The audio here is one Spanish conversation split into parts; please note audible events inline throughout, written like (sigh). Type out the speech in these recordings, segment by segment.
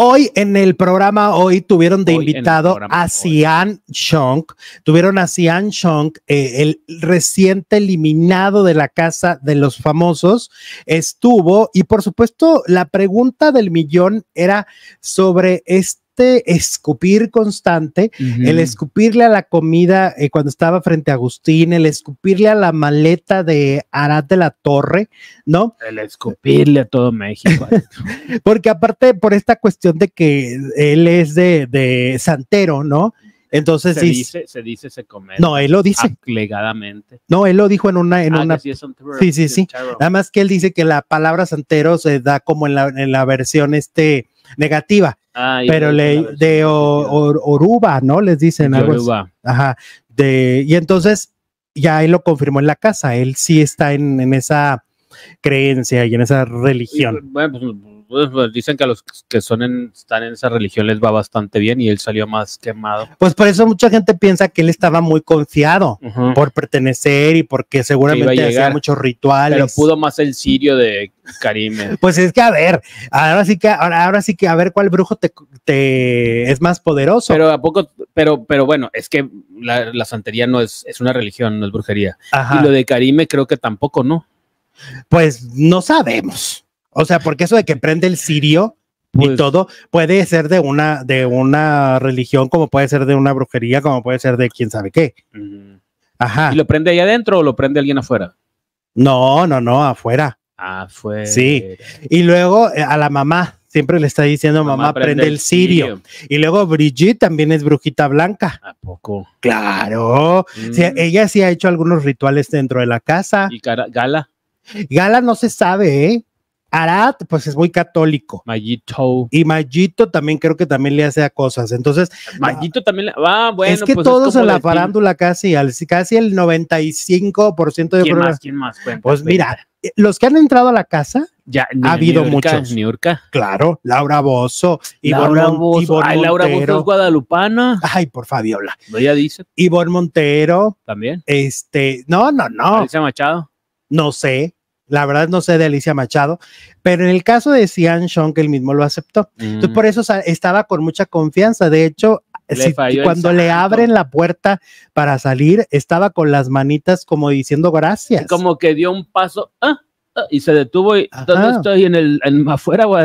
Hoy en el programa, hoy tuvieron de invitado a Sian Chong, tuvieron a Sian Chong, eh, el reciente eliminado de la casa de los famosos, estuvo y por supuesto la pregunta del millón era sobre este escupir constante, el escupirle a la comida eh, cuando estaba frente a Agustín, el escupirle a la maleta de Arad de la Torre, ¿no? El escupirle a todo México. (laughs) Porque aparte por esta cuestión de que él es de, de santero, ¿no? Entonces se dice, se dice, se comenta. No, él lo dice. Aplegadamente. No, él lo dijo en una, en ah, una. Sí, sí, sí, Nada más que él dice que la palabra santero se da como en la, versión este negativa. Ah, pero le, de Oruba, ¿no? Les dicen algo. Oruba. Ajá. De, y entonces ya él lo confirmó en la casa. Él sí está en, esa creencia y en esa religión. bueno, pues, pues, pues, dicen que a los que son están en esa religión les va bastante bien y él salió más quemado. Pues por eso mucha gente piensa que él estaba muy confiado por pertenecer y porque seguramente hacía muchos rituales. Pero pudo más el sirio de Karime. (laughs) pues es que a ver, ahora sí que, ahora, sí que a ver cuál brujo te, es más poderoso. Pero a poco, pero, pero bueno, es que la, santería no es, es una religión, no es brujería. Y lo de Karime creo que tampoco, ¿no? Pues no sabemos. O sea, porque eso de que prende el sirio y pues todo puede ser de una, de una religión, como puede ser de una brujería, como puede ser de quién sabe qué. Ajá. ¿Y lo prende ahí adentro o lo prende alguien afuera? No, no, no, afuera. Afuera. Sí. Y luego eh, a la mamá siempre le está diciendo, mamá, prende, el sirio. Y luego Brigitte también es brujita blanca. ¿A poco? Claro. Mm. ella sí ha hecho algunos rituales dentro de la casa. ¿Y Gala? Gala no se sabe, ¿eh? Arad, pues es muy católico. Mayito. Y Mayito también creo que también le hace cosas. Entonces. Mayito también va. Ah, bueno. Es que pues, todos en la farándula casi, al, casi el 95% de. ¿Quién más? ¿Quién más? pues mira, los que han entrado a la casa. Ya, ha habido muchos. Claro, Laura Bozo. Laura Bozo. Ay, Laura Bozo es guadalupana. Ay, por Fabiola. No, ya dice. Ivonne Montero. También. Este, no, no, no. ¿Se ha Machado. No sé. La verdad no sé de Alicia Machado, pero en el caso de Cian Sean, que él mismo lo aceptó. Entonces, por mm. eso estaba con mucha confianza. De hecho, cuando le abren la puerta para salir, estaba con las manitas como diciendo gracias. Como que dio un paso ah, ah, y se detuvo y estoy? ¿En el afuera o ah,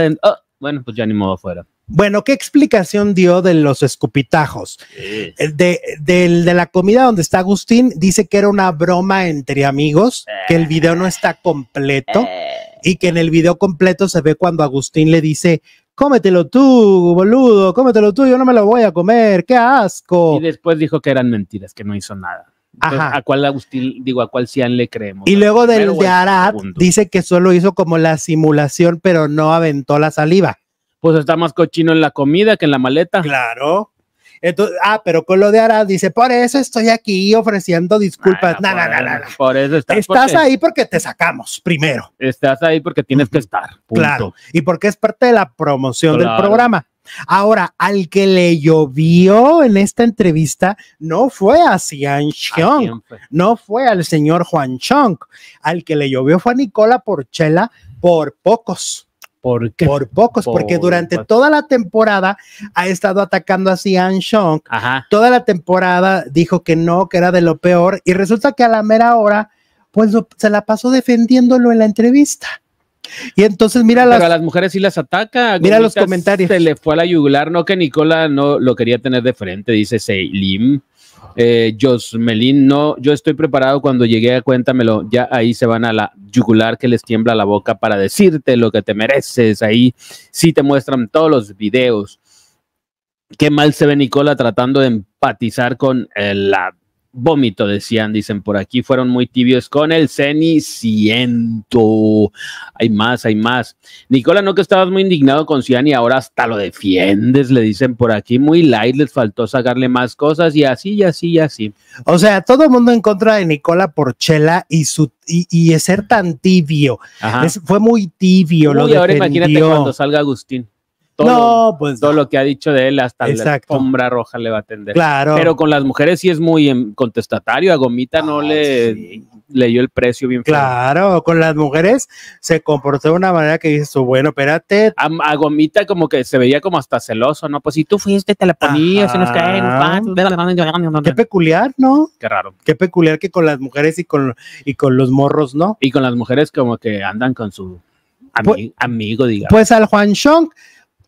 bueno, pues ya ni modo fuera. Bueno, ¿qué explicación dio de los escupitajos? Eh, de, de, la comida donde está Agustín, dice que era una broma entre amigos, que el video no está completo eh. y que en el video completo se ve cuando Agustín le dice, cómetelo tú, boludo, cómetelo tú, yo no me lo voy a comer, qué asco. Y después dijo que eran mentiras, que no hizo nada ajá ¿A cuál Agustín, digo, a cuál Cian le creemos? Y luego del de Arad dice que solo hizo como la simulación, pero no aventó la saliva. Pues está más cochino en la comida que en la maleta. Claro. Entonces, ah, pero con lo de Arad dice, por eso estoy aquí ofreciendo disculpas. nada nada nada por eso estás. Estás ahí porque te sacamos primero. Estás ahí porque tienes que estar. Claro. Y porque es parte de la promoción del programa. Ahora, al que le llovió en esta entrevista no fue a Xian Xiong, no fue al señor Juan Chong, al que le llovió fue a Nicola Porchela por pocos. ¿Por, por pocos, porque durante toda la temporada ha estado atacando a Xian Chong. Toda la temporada dijo que no, que era de lo peor, y resulta que a la mera hora, pues se la pasó defendiéndolo en la entrevista. Y entonces mira las... a las mujeres sí las ataca. Mira los comentarios. Se le fue a la yugular, no que Nicola no lo quería tener de frente, dice Seilim. Eh, no, yo estoy preparado cuando llegué a cuéntamelo, ya ahí se van a la yugular que les tiembla la boca para decirte lo que te mereces, ahí sí te muestran todos los videos. Qué mal se ve Nicola tratando de empatizar con la vómito, decían, dicen por aquí, fueron muy tibios con el Ceniciento. Hay más, hay más. Nicola, no que estabas muy indignado con Cian y ahora hasta lo defiendes, le dicen por aquí, muy light, les faltó sacarle más cosas y así, y así, y así. O sea, todo el mundo en contra de Nicola Porchela y su y, y ser tan tibio. fue muy tibio. Y ahora imagínate cuando salga Agustín todo, no, pues, todo lo que ha dicho de él, hasta la sombra roja le va a atender. Claro. Pero con las mujeres sí es muy em, contestatario. A Gomita no ah, le dio leyó el precio bien. Claro, con las mujeres se comportó de una manera que dices, bueno, espérate. A, Gomita como que se veía como hasta celoso, ¿no? Pues si tú fuiste, te la ponías, nos Qué peculiar, ¿no? Qué raro. Qué peculiar que con las mujeres y con, y con los morros, ¿no? Y con las mujeres como que andan con su pues, amigo, digamos. Pues al Juan Chong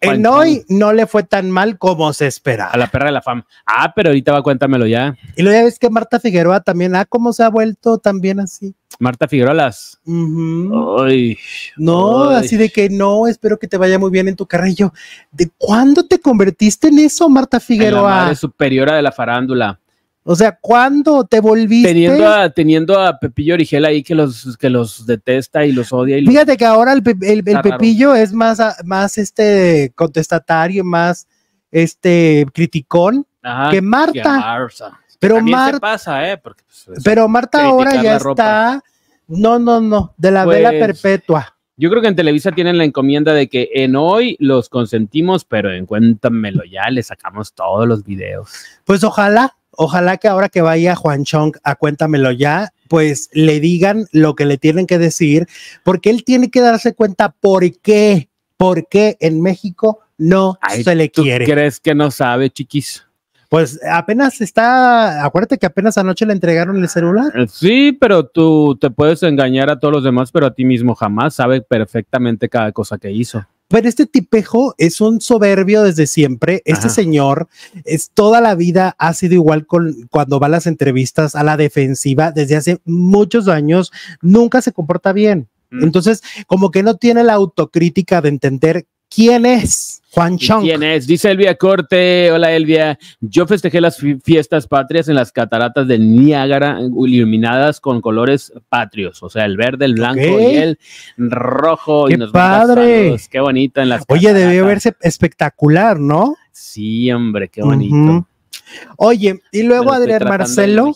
en hoy no le fue tan mal como se esperaba. A la perra de la fama. Ah, pero ahorita va, cuéntamelo ya. Y luego ya ves que Marta Figueroa también, ah, cómo se ha vuelto también así. Marta Figueroa las. no, así de que no, espero que te vaya muy bien en tu carrillo. ¿De cuándo te convertiste en eso, Marta Figueroa? la superiora de la farándula. O sea, ¿cuándo te volviste? Teniendo a, teniendo a Pepillo Origel ahí que los, que los detesta y los odia. Y Fíjate que ahora el, Pepillo es más, más este contestatario, más este criticón que Marta. pero, pasa, ¿eh? pues, pero Marta ahora ya está. No, no, no, de la vela pues, perpetua. Yo creo que en Televisa tienen la encomienda de que en hoy los consentimos, pero en cuéntamelo ya, le sacamos todos los videos. Pues ojalá, Ojalá que ahora que vaya Juan Chong a Cuéntamelo ya, pues le digan lo que le tienen que decir, porque él tiene que darse cuenta por qué, por qué en México no se le ¿tú quiere. ¿Crees que no sabe, chiquis? Pues apenas está, acuérdate que apenas anoche le entregaron el celular. Eh, sí, pero tú te puedes engañar a todos los demás, pero a ti mismo jamás sabe perfectamente cada cosa que hizo pero este tipejo es un soberbio desde siempre. Este señor es toda la vida ha sido igual con cuando va a las entrevistas a la defensiva desde hace muchos años, nunca se comporta bien. Mm. Entonces, como que no tiene la autocrítica de entender quién es Juan Chong. ¿Quién es? Dice Elvia Corte. Hola Elvia. Yo festejé las fiestas patrias en las cataratas de Niágara, iluminadas con colores patrios, o sea, el verde, el blanco y el rojo. ¡Qué padre! ¡Qué bonita Oye, debió verse espectacular, ¿no? Sí, hombre, qué bonito. Oye, y luego Adrián Marcelo.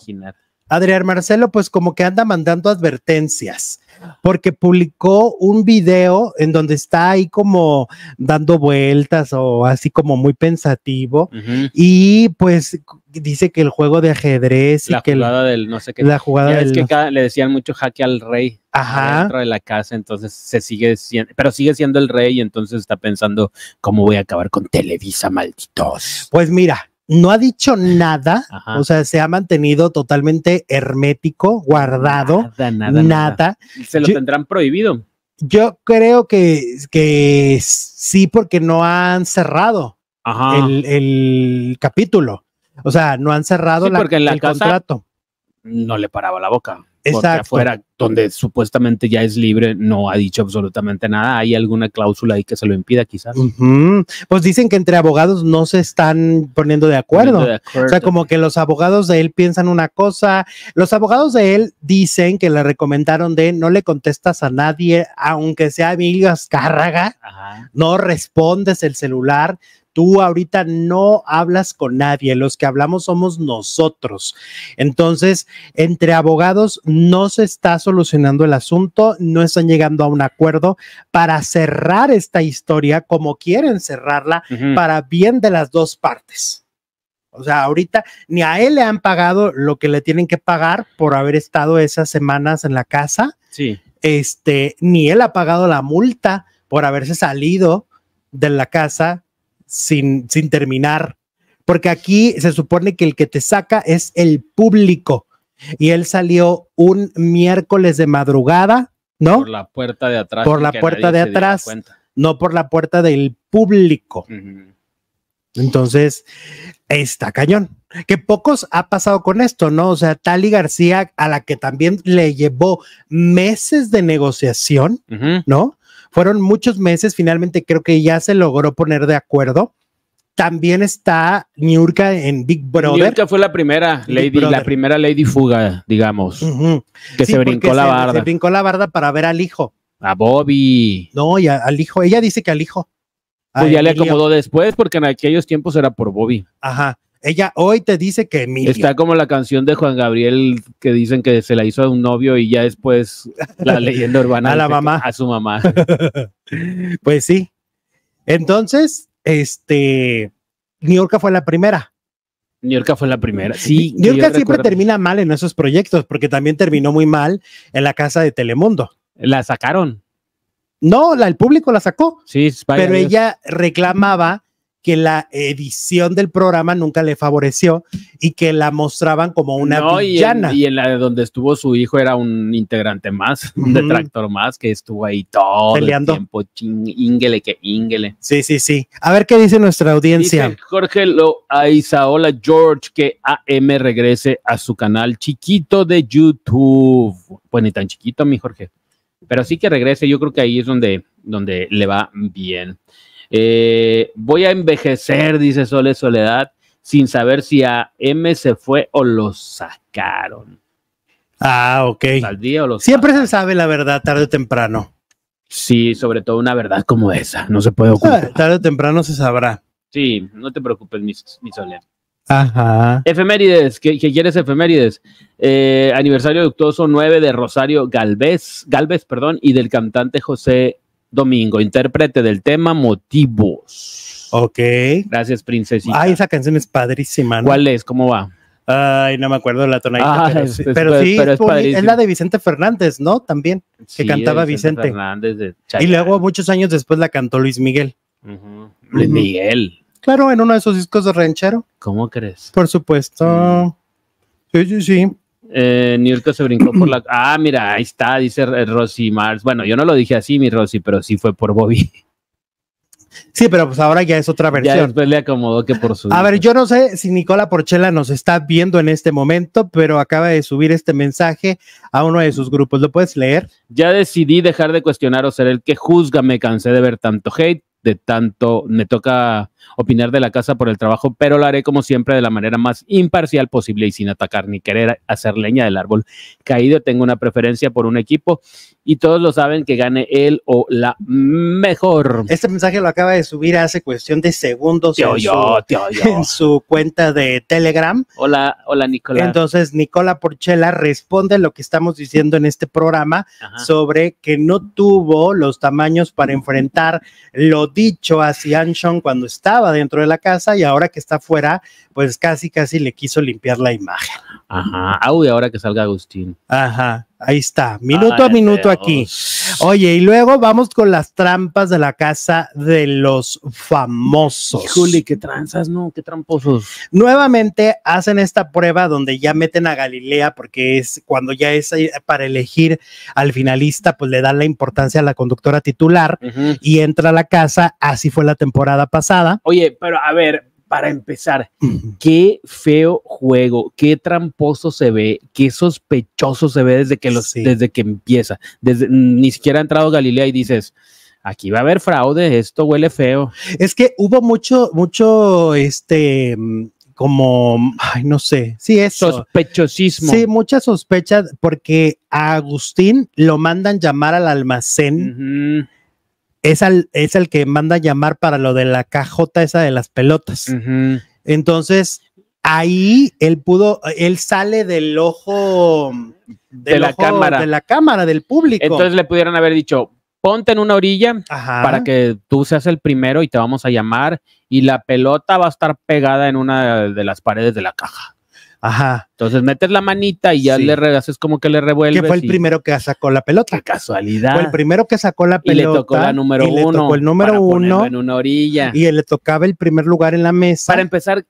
Adrián Marcelo, pues como que anda mandando advertencias, porque publicó un video en donde está ahí como dando vueltas o así como muy pensativo, y pues dice que el juego de ajedrez y la jugada del no sé qué. La es que le decían mucho jaque al rey dentro de la casa, entonces se sigue siendo, pero sigue siendo el rey, y entonces está pensando cómo voy a acabar con Televisa, malditos. Pues mira, no ha dicho nada, o sea, se ha mantenido totalmente hermético, guardado, nada, Se lo tendrán prohibido. Yo creo que, sí, porque no han cerrado el, capítulo. O sea, no han cerrado el contrato. No le paraba la boca. Exacto. afuera, donde supuestamente ya es libre, no ha dicho absolutamente nada. ¿Hay alguna cláusula ahí que se lo impida, quizás? Pues dicen que entre abogados no se están poniendo de, acuerdo. O sea, como que los abogados de él piensan una cosa. Los abogados de él dicen que le recomendaron de no le contestas a nadie, aunque sea Emilio cárraga, no respondes el celular. Tú ahorita no hablas con nadie, los que hablamos somos nosotros. Entonces, entre abogados no se está solucionando el asunto, no están llegando a un acuerdo para cerrar esta historia como quieren cerrarla para bien de las dos partes. O sea, ahorita ni a él le han pagado lo que le tienen que pagar por haber estado esas semanas en la casa. Sí. Este, ni él ha pagado la multa por haberse salido de la casa sin, terminar, porque aquí se supone que el que te saca es el público. Y él salió un miércoles de madrugada, ¿no? Por la puerta de atrás. Por la puerta de atrás, no por la puerta del público. Entonces, está cañón. Que pocos ha pasado con esto, ¿no? O sea, Tali García, a la que también le llevó meses de negociación, ¿no? Fueron muchos meses, finalmente creo que ya se logró poner de acuerdo. También está Niurka en Big Brother. Niurka fue la primera lady, la primera lady fuga, digamos, que se brincó la barda. Se brincó la barda para ver al hijo. A Bobby. No, y al hijo. Ella dice que al hijo. Pues ya le acomodó después, porque en aquellos tiempos era por Bobby. Ajá. Ella hoy te dice que Emilio. Está como la canción de Juan Gabriel que dicen que se la hizo a un novio y ya después la (laughs) leyenda urbana. a la mamá. A su mamá. (laughs) pues sí. Entonces, este, New fue la primera. New fue la primera. Sí. New siempre termina mal en esos proyectos porque también terminó muy mal en la casa de Telemundo. La sacaron. No, la, el público la sacó. Sí, pero ella reclamaba que la edición del programa nunca le favoreció y que la mostraban como una no, villana. Y en, la de donde estuvo su hijo era un integrante más, un detractor más que estuvo ahí todo el tiempo, Ching, que Sí, sí, sí. A ver qué dice nuestra audiencia. Jorge Jorge Isaola, George que AM regrese a su canal chiquito de YouTube. Pues ni tan chiquito, mi Jorge. Pero sí que regrese, yo creo que ahí es donde, donde le va bien. Eh, voy a envejecer, dice Sole Soledad, sin saber si a M se fue o lo sacaron. Ah, ok. Al día Siempre se sabe la verdad tarde o temprano. Sí, sobre todo una verdad como esa, no se puede ah, ocultar. tarde o temprano se sabrá. Sí, no te preocupes, mi, mi Sole. Ajá. Efemérides, ¿qué, quieres efemérides? Eh, aniversario luctuoso 9 de Rosario Galvez, Galvez, perdón, y del cantante José Domingo, intérprete del tema Motivos. Ok. Gracias, princesita. Ay, esa canción es padrísima, ¿Cuál es? ¿Cómo va? Ay, no me acuerdo la tonalidad. Ah, pero, sí, es, pero, la de Vicente Fernández, ¿no? También, que cantaba Vicente. Fernández y luego muchos años después la cantó Luis Miguel. Luis Miguel. Claro, en uno de esos discos de ranchero. ¿Cómo crees? Por supuesto. Mm. Sí, sí, sí. Eh, se brincó por la. (clears throat) Ah, mira, ahí está, dice Rosy Mars. Bueno, yo no lo dije así, mi Rosy, pero sí fue por Bobby. Sí, pero pues ahora ya es otra versión. Ya le acomodó que por su. A ver, yo no sé si Nicola Porchela nos está viendo en este momento, pero acaba de subir este mensaje a uno de sus grupos. ¿Lo puedes leer? Ya decidí dejar de cuestionar o ser el que juzga. Me cansé de ver tanto hate de tanto, me toca opinar de la casa por el trabajo, pero lo haré como siempre de la manera más imparcial posible y sin atacar ni querer hacer leña del árbol caído. Tengo una preferencia por un equipo y todos lo saben que gane él o la mejor. Este mensaje lo acaba de subir hace cuestión de segundos (laughs) en, su, cuenta de Telegram. Hola, hola Nicolás. Entonces Nicola Porchela responde lo que estamos diciendo en este programa sobre que no tuvo los tamaños para enfrentar lo dicho a Anshon cuando estaba dentro de la casa y ahora que está fuera, pues casi casi le quiso limpiar la imagen. Ajá, ah, ahora que salga Agustín. Ajá. Ahí está, ah, minuto a minuto aquí. Oye, y luego vamos con las trampas de la casa de los famosos. Juli, qué tranzas, no, qué tramposos. Nuevamente hacen esta prueba donde ya meten a Galilea, porque es cuando ya es eh, para elegir al finalista, pues le dan la importancia a la conductora titular y entra a la casa. Así fue la temporada pasada. Oye, pero a ver, para empezar, qué feo juego, qué tramposo se ve, qué sospechoso se ve desde que, los, desde que empieza. Desde, ni siquiera ha entrado Galilea y dices, aquí va a haber fraude, esto huele feo. Es que hubo mucho, mucho, este, como, ay, no sé, sí, eso. Sospechosismo. Sí, mucha sospecha porque a Agustín lo mandan llamar al almacén es el que manda llamar para lo de la cajota esa de las pelotas. Entonces, ahí él pudo, él sale del ojo de la cámara. del público. Entonces le pudieran haber dicho, ponte en una orilla para que tú seas el primero y te vamos a llamar y la pelota va a estar pegada en una de las paredes de la caja. Ajá. Entonces metes la manita y ya le haces como que le revuelves. Que fue el primero que sacó la pelota. casualidad. Fue el primero que sacó la pelota. Y le tocó la número y le uno. Tocó el número uno. En una orilla. Y él le tocaba el primer lugar en la mesa. Para empezar,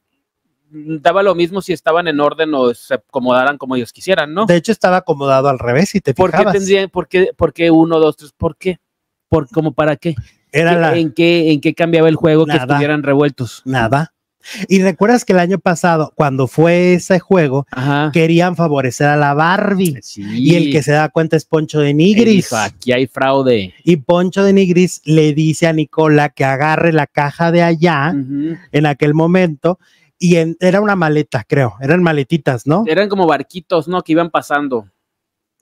daba lo mismo si estaban en orden o se acomodaran como ellos quisieran, ¿no? De hecho, estaba acomodado al revés, y te ¿Por Qué tendría, por, qué, uno, dos, tres? ¿Por qué? ¿Por, para qué? Era ¿Qué, la... ¿En, en qué en qué cambiaba el juego que estuvieran revueltos? Nada. Y recuerdas que el año pasado, cuando fue ese juego, querían favorecer a la Barbie. Y el que se da cuenta es Poncho de Nigris. aquí hay fraude. Y Poncho de Nigris le dice a Nicola que agarre la caja de allá en aquel momento. Y era una maleta, creo. Eran maletitas, ¿no? Eran como barquitos, ¿no? Que iban pasando.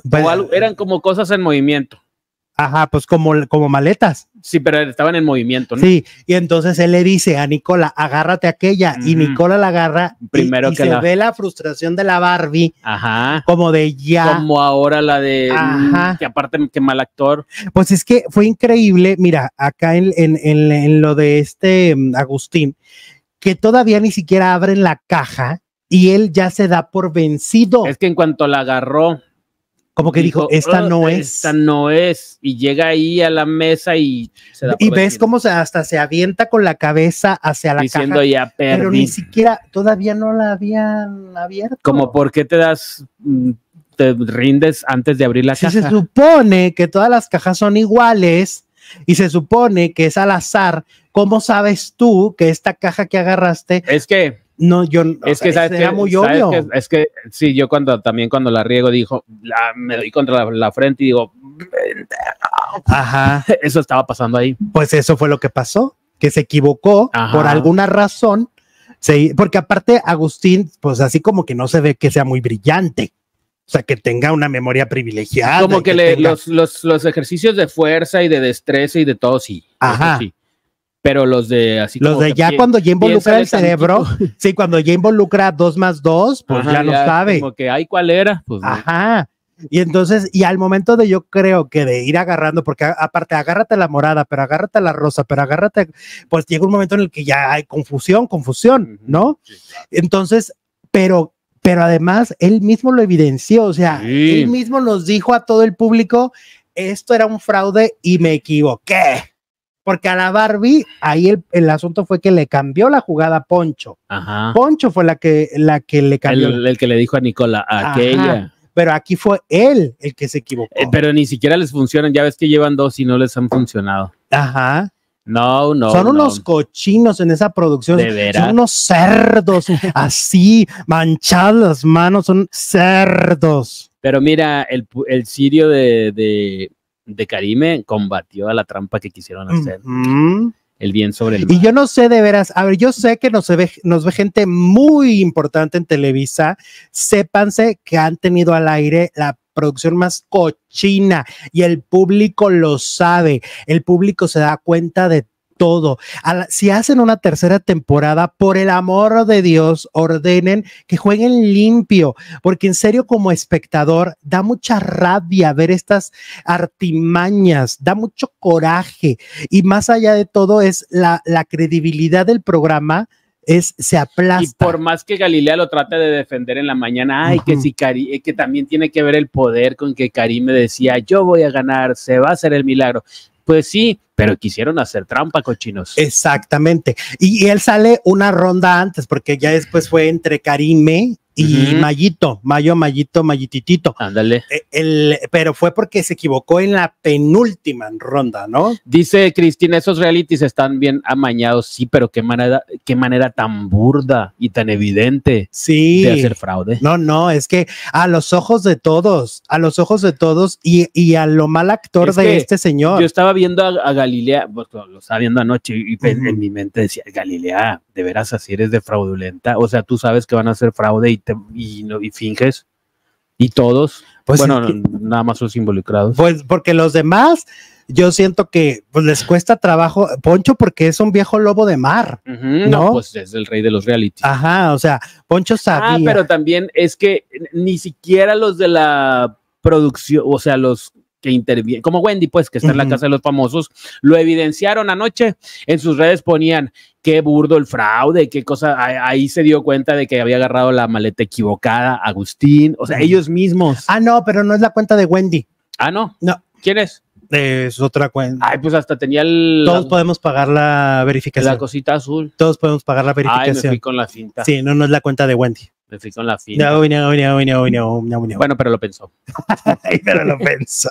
Pues, eran como cosas en movimiento. Ajá, pues como, como maletas. Sí, pero estaban en movimiento, ¿no? Sí, y entonces él le dice a Nicola, agárrate aquella, y Nicola la agarra. Primero y, y se ve la frustración de la Barbie. Ajá. Como de ya. Como ahora la de. Mm, que aparte, qué mal actor. Pues es que fue increíble, mira, acá en, en lo de este mm, Agustín, que todavía ni siquiera abren la caja y él ya se da por vencido. Es que en cuanto la agarró, como que dijo, esta no es. Esta no es. Y llega ahí a la mesa y se Y ves cómo hasta se avienta con la cabeza hacia la Diciendo caja, ya Pero ni siquiera, todavía no la habían abierto. Como, ¿por qué te das mm, te rindes antes de abrir la si caja. Se supone que todas las cajas son iguales y se supone que es al azar. ¿Cómo sabes tú que esta caja que agarraste? Es que no, yo. Es que, muy obvio. es que sí, yo cuando también cuando la riego dijo, ah, me doy contra la, frente y digo, ajá, (laughs) eso estaba pasando ahí. Pues eso fue lo que pasó, que se equivocó por alguna razón, Sí, porque aparte Agustín, pues así como que no se ve que sea muy brillante. O sea, que tenga una memoria privilegiada. Como que, los, los, los, ejercicios de fuerza y de destreza y de todo, sí. Ajá. Sí. Pero los de así Los de ya cuando ya involucra el cerebro, (laughs) sí, cuando ya involucra dos más dos, pues ya, lo no sabe. Como que, hay ¿cuál era? Pues, Ajá. Y entonces, y al momento de yo creo que de ir agarrando, porque aparte agárrate la morada, pero agárrate la rosa, pero agárrate, pues llega un momento en el que ya hay confusión, confusión, ¿no? Entonces, pero pero además él mismo lo evidenció, o sea, él mismo nos dijo a todo el público, esto era un fraude y me equivoqué porque a la Barbie, ahí el, asunto fue que le cambió la jugada a Poncho. Ajá. Poncho fue la que, la que le cambió. El, que le dijo a Nicola, aquella. pero aquí fue él el que se equivocó. Eh, pero ni siquiera les funcionan, ya ves que llevan dos y no les han funcionado. Ajá. No, no. Son unos cochinos en esa producción. De veras. Son unos cerdos, así, manchadas las manos, son cerdos. Pero mira, el, el sirio de, de Karime combatió a la trampa que quisieron hacer. El bien sobre el mal. Y yo no sé de veras, a ver, yo sé que nos ve, nos ve gente muy importante en Televisa. Sépanse que han tenido al aire la producción más cochina y el público lo sabe. El público se da cuenta de todo. si hacen una tercera temporada, por el amor de Dios, ordenen que jueguen limpio, porque en serio como espectador da mucha rabia ver estas artimañas, da mucho coraje y más allá de todo es la, credibilidad del programa es, se aplasta. Y por más que Galilea lo trate de defender en la mañana, ay, que si eh, que también tiene que ver el poder con que Karim me decía, yo voy a ganar, se va a hacer el milagro. Pues sí, pero quisieron hacer trampa, cochinos. Exactamente. Y, él sale una ronda antes, porque ya después fue entre Karime y Mayito, Mayo, Mayito, Mayititito. Ándale. E, pero fue porque se equivocó en la penúltima ronda, ¿no? Dice Cristina, esos realities están bien amañados, sí, pero qué manera, qué manera tan burda y tan evidente de hacer fraude. No, no, es que a los ojos de todos, a los ojos de todos y, a lo mal actor de este señor. Yo estaba viendo a, Galilea, pues, lo estaba viendo anoche y, en mi mente decía, Galilea, de veras así eres de fraudulenta, o sea, tú sabes que van a hacer fraude y y, finges. Y todos, pues bueno, nada más los involucrados. Pues porque los demás, yo siento que pues, les cuesta trabajo, Poncho, porque es un viejo lobo de mar, ¿no? Pues es el rey de los reality. Ajá, o sea, Poncho ah, sabe. pero también es que ni siquiera los de la producción, o sea, los que interviene, como Wendy, pues, que está en la casa de los famosos, lo evidenciaron anoche. En sus redes ponían qué burdo el fraude, qué cosa. Ahí se dio cuenta de que había agarrado la maleta equivocada, Agustín, o sea, ellos mismos. Ah, no, pero no es la cuenta de Wendy. Ah, no. No. ¿Quién es? Es otra cuenta. Ay, pues hasta tenía el. Todos podemos pagar la verificación. La cosita azul. Todos podemos pagar la verificación. con la cinta. Sí, no, no es la cuenta de Wendy. Me la fila. Bueno, pero lo pensó. (laughs) pero lo pensó.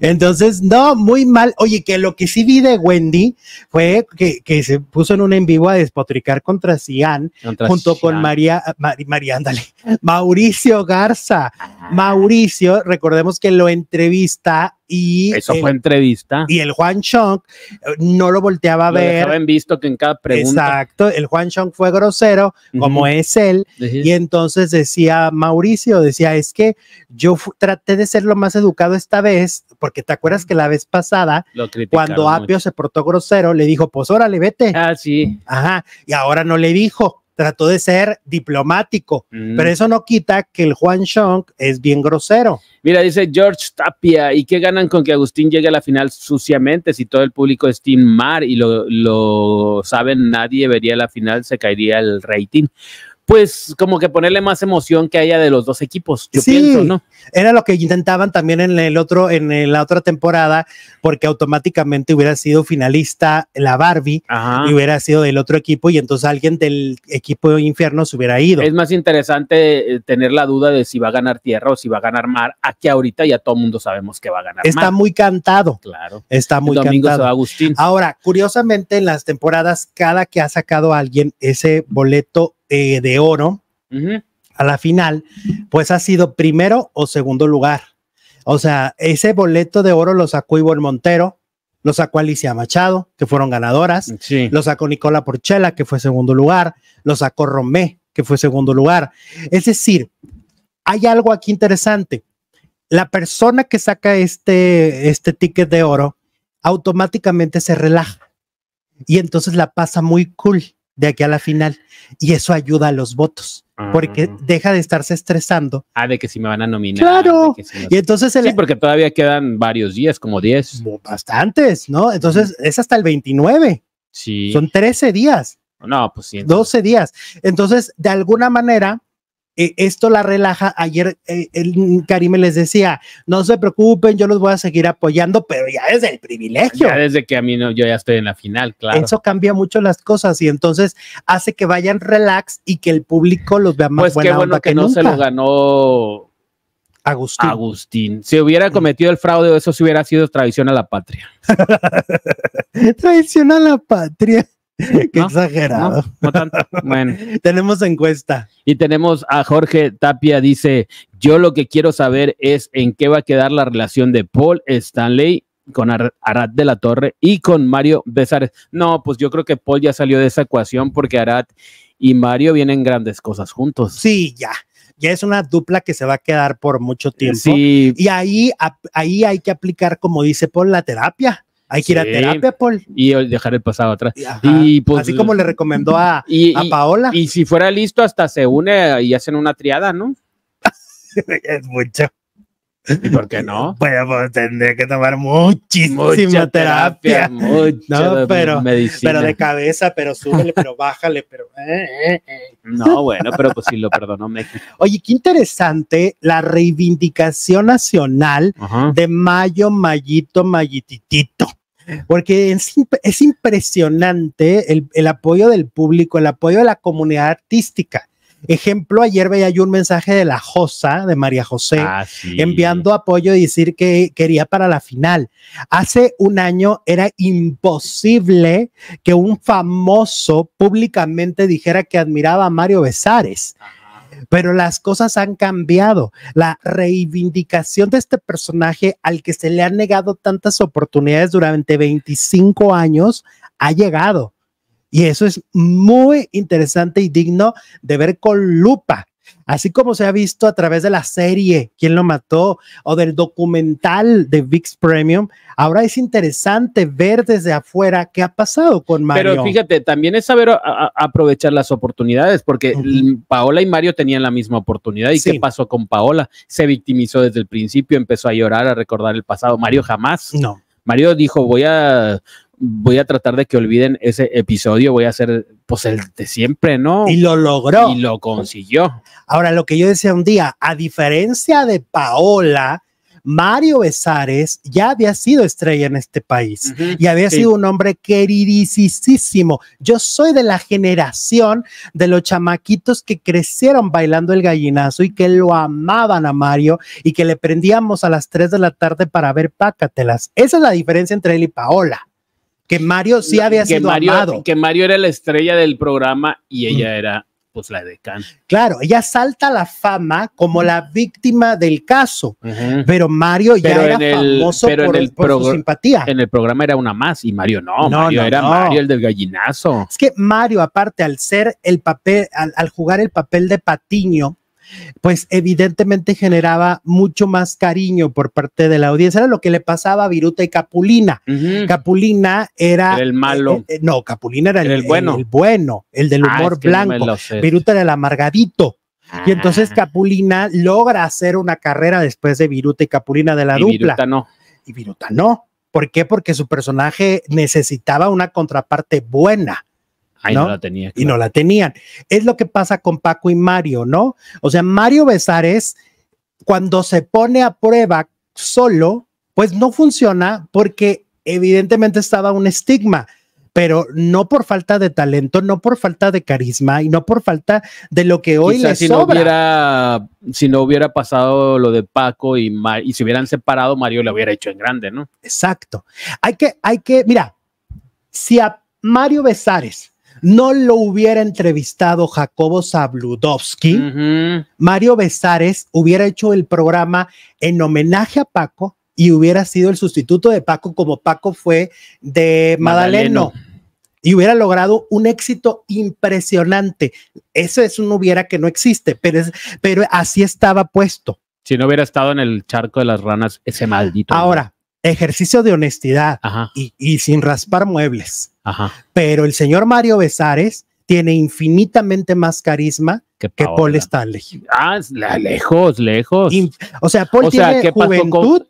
Entonces, no, muy mal. Oye, que lo que sí vi de Wendy fue que, se puso en un en vivo a despotricar contra Cian, junto con María, María, ándale, Mauricio Garza. Mauricio, recordemos que lo entrevista y... Eso fue entrevista. Y el Juan Chong eh, no lo volteaba a ver. visto que en cada pregunta. Exacto, el Juan Chong fue grosero, como es él, y entonces decía Mauricio, decía, es que yo traté de ser lo más educado esta vez, porque te acuerdas que la vez pasada, cuando Apio se portó grosero, le dijo, pues órale, vete. Ah, sí. Ajá, y ahora no le dijo trató de ser diplomático, mm. pero eso no quita que el Juan Chong es bien grosero. Mira, dice George Tapia, ¿y qué ganan con que Agustín llegue a la final suciamente si todo el público es Team Mar y lo, lo saben, nadie vería la final, se caería el rating? pues como que ponerle más emoción que haya de los dos equipos, yo sí, pienso, ¿no? Era lo que intentaban también en el otro, en la otra temporada, porque automáticamente hubiera sido finalista la Barbie y hubiera sido del otro equipo, y entonces alguien del equipo de infierno se hubiera ido. Es más interesante eh, tener la duda de si va a ganar tierra o si va a ganar mar. Aquí ahorita ya todo el mundo sabemos que va a ganar Está muy cantado. Claro. Está muy cantado. domingo cantado. Agustín. Ahora, curiosamente, en las temporadas, cada que ha sacado alguien ese boleto eh, de oro a la final, pues ha sido primero o segundo lugar. O sea, ese boleto de oro lo sacó El Montero, lo sacó Alicia Machado, que fueron ganadoras, lo sacó Nicola Porchela, que fue segundo lugar, lo sacó Romé, que fue segundo lugar. Es decir, hay algo aquí interesante. La persona que saca este, este ticket de oro automáticamente se relaja y entonces la pasa muy cool de aquí a la final. Y eso ayuda a los votos, porque ah. deja de estarse estresando. Ah, de que si me van a nominar. Claro. Y entonces... Sí, porque todavía quedan varios días, como 10. Bastantes, ¿no? Entonces es hasta el 29. Sí. Son 13 días. No, pues sí. 12 días. Entonces, de alguna manera, e, esto la relaja. Ayer eh, Karime les decía, no se preocupen, yo los voy a seguir apoyando, pero ya desde el privilegio. Ya desde que a mí no, yo ya estoy en la final, claro. Eso cambia mucho las cosas y entonces hace que vayan relax y que el público los vea más pues qué bueno que, no se lo ganó Agustín. Agustín. Si hubiera cometido el fraude, eso si hubiera sido traición a la patria. (laughs) traición a la patria. (laughs) Qué exagerado. (laughs) tenemos encuesta. Y tenemos a Jorge Tapia, dice, yo lo que quiero saber es en qué va a quedar la relación de Paul Stanley con Arad de la Torre y con Mario Besares. No, pues yo creo que Paul ya salió de esa ecuación porque Arad y Mario vienen grandes cosas juntos. Sí, ya. Ya es una dupla que se va a quedar por mucho tiempo. Sí. Y ahí, ahí hay que aplicar, como dice Paul, la terapia hay que ir a terapia, Paul. Y dejar el pasado atrás. Y, pues, Así como le recomendó a, Paola. Y, si fuera listo, hasta se une y hacen una triada, ¿no? (laughs) es mucho. ¿Y por qué no? pues tendría que tomar muchísima terapia. pero, pero de cabeza, pero súbele, pero bájale, pero. Eh, eh, eh. No, bueno, pero pues sí lo perdonó México. Oye, qué interesante la reivindicación nacional de Mayo, Mayito, Mayititito porque es, impresionante el, apoyo del público, el apoyo de la comunidad artística. Ejemplo, ayer veía yo un mensaje de la Josa, de María José, ah, enviando apoyo y decir que quería para la final. Hace un año era imposible que un famoso públicamente dijera que admiraba a Mario Besares pero las cosas han cambiado. La reivindicación de este personaje al que se le han negado tantas oportunidades durante 25 años ha llegado. Y eso es muy interesante y digno de ver con lupa así como se ha visto a través de la serie Quién lo mató o del documental de VIX Premium, ahora es interesante ver desde afuera qué ha pasado con Mario. Pero fíjate, también es saber aprovechar las oportunidades, porque Paola y Mario tenían la misma oportunidad. ¿Y qué pasó con Paola? Se victimizó desde el principio, empezó a llorar, a recordar el pasado. Mario jamás. No. Mario dijo, voy a voy a tratar de que olviden ese episodio, voy a hacer pues el de siempre, ¿no? Y lo logró. Y lo consiguió. Ahora, lo que yo decía un día, a diferencia de Paola, Mario Besares ya había sido estrella en este país y había sido un hombre queridísimo. Yo soy de la generación de los chamaquitos que crecieron bailando el gallinazo y que lo amaban a Mario y que le prendíamos a las 3 de la tarde para ver pácatelas. Esa es la diferencia entre él y Paola que Mario sí había sido amado. Que Mario era la estrella del programa y mm. ella era pues la decana. Claro, ella salta la fama como la víctima del caso, pero Mario ya era famoso por, su simpatía. En el programa era una más y Mario no, Mario era Mario el del gallinazo. Es que Mario aparte al ser el papel, al jugar el papel de Patiño, pues evidentemente generaba mucho más cariño por parte de la audiencia. Era lo que le pasaba a Viruta y Capulina. Capulina era, el malo. Eh, eh, no, Capulina era, el, bueno. El, bueno, el del ah, humor blanco. Viruta era el amargadito. Y entonces ah. Capulina logra hacer una carrera después de Viruta y Capulina de la dupla. Viruta no. Y Viruta no. ¿Por qué? Porque su personaje necesitaba una contraparte buena. Y no la tenían. Es lo que pasa con Paco y Mario, ¿no? O sea, Mario Besares, cuando se pone a prueba solo, pues no funciona porque evidentemente estaba un estigma pero no por falta de talento, no por falta de carisma y no por falta de lo que hoy si No hubiera, si no hubiera pasado lo de Paco y, y se hubieran separado, Mario lo hubiera hecho en grande, ¿no? Exacto. Hay que, hay que, mira, si a Mario Besares no lo hubiera entrevistado Jacobo Zabludovsky, Mario Besares hubiera hecho el programa en homenaje a Paco y hubiera sido el sustituto de Paco como Paco fue de Madaleno. y hubiera logrado un éxito impresionante. Eso es un hubiera que no existe, pero, pero así estaba puesto. Si no hubiera estado en el charco de las ranas, ese maldito. Ahora, ejercicio de honestidad y, sin raspar muebles. Pero el señor Mario Besares tiene infinitamente más carisma que, Paul Stanley. Ah, lejos, lejos. o sea, Paul tiene juventud,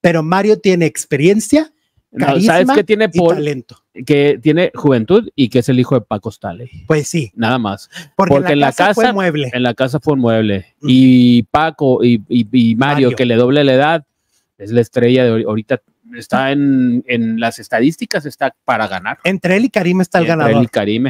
pero Mario tiene experiencia, carisma que tiene talento. Que tiene juventud y que es el hijo de Paco Stanley. Pues sí. Nada más. Porque, en, la casa, fue mueble. En la casa fue mueble. Y Paco y, Mario, que le doble la edad, es la estrella de ahorita está en, las estadísticas, está para ganar. Entre él y Karim está el Entre ganador. Él y Karim,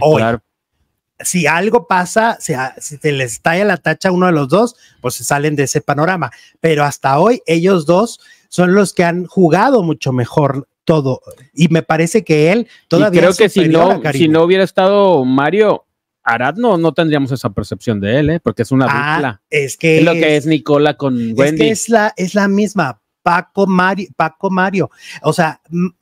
Si algo pasa, si, se les talla la tacha a uno de los dos, pues se salen de ese panorama. Pero hasta hoy, ellos dos son los que han jugado mucho mejor todo. Y me parece que él todavía. Y creo que si no, si no hubiera estado Mario, Arad no, no tendríamos esa percepción de él, ¿eh? porque es una ah, dupla. Es que lo que es Nicola con Wendy. Es es la, es la misma, Paco Mario, Paco Mario. O sea,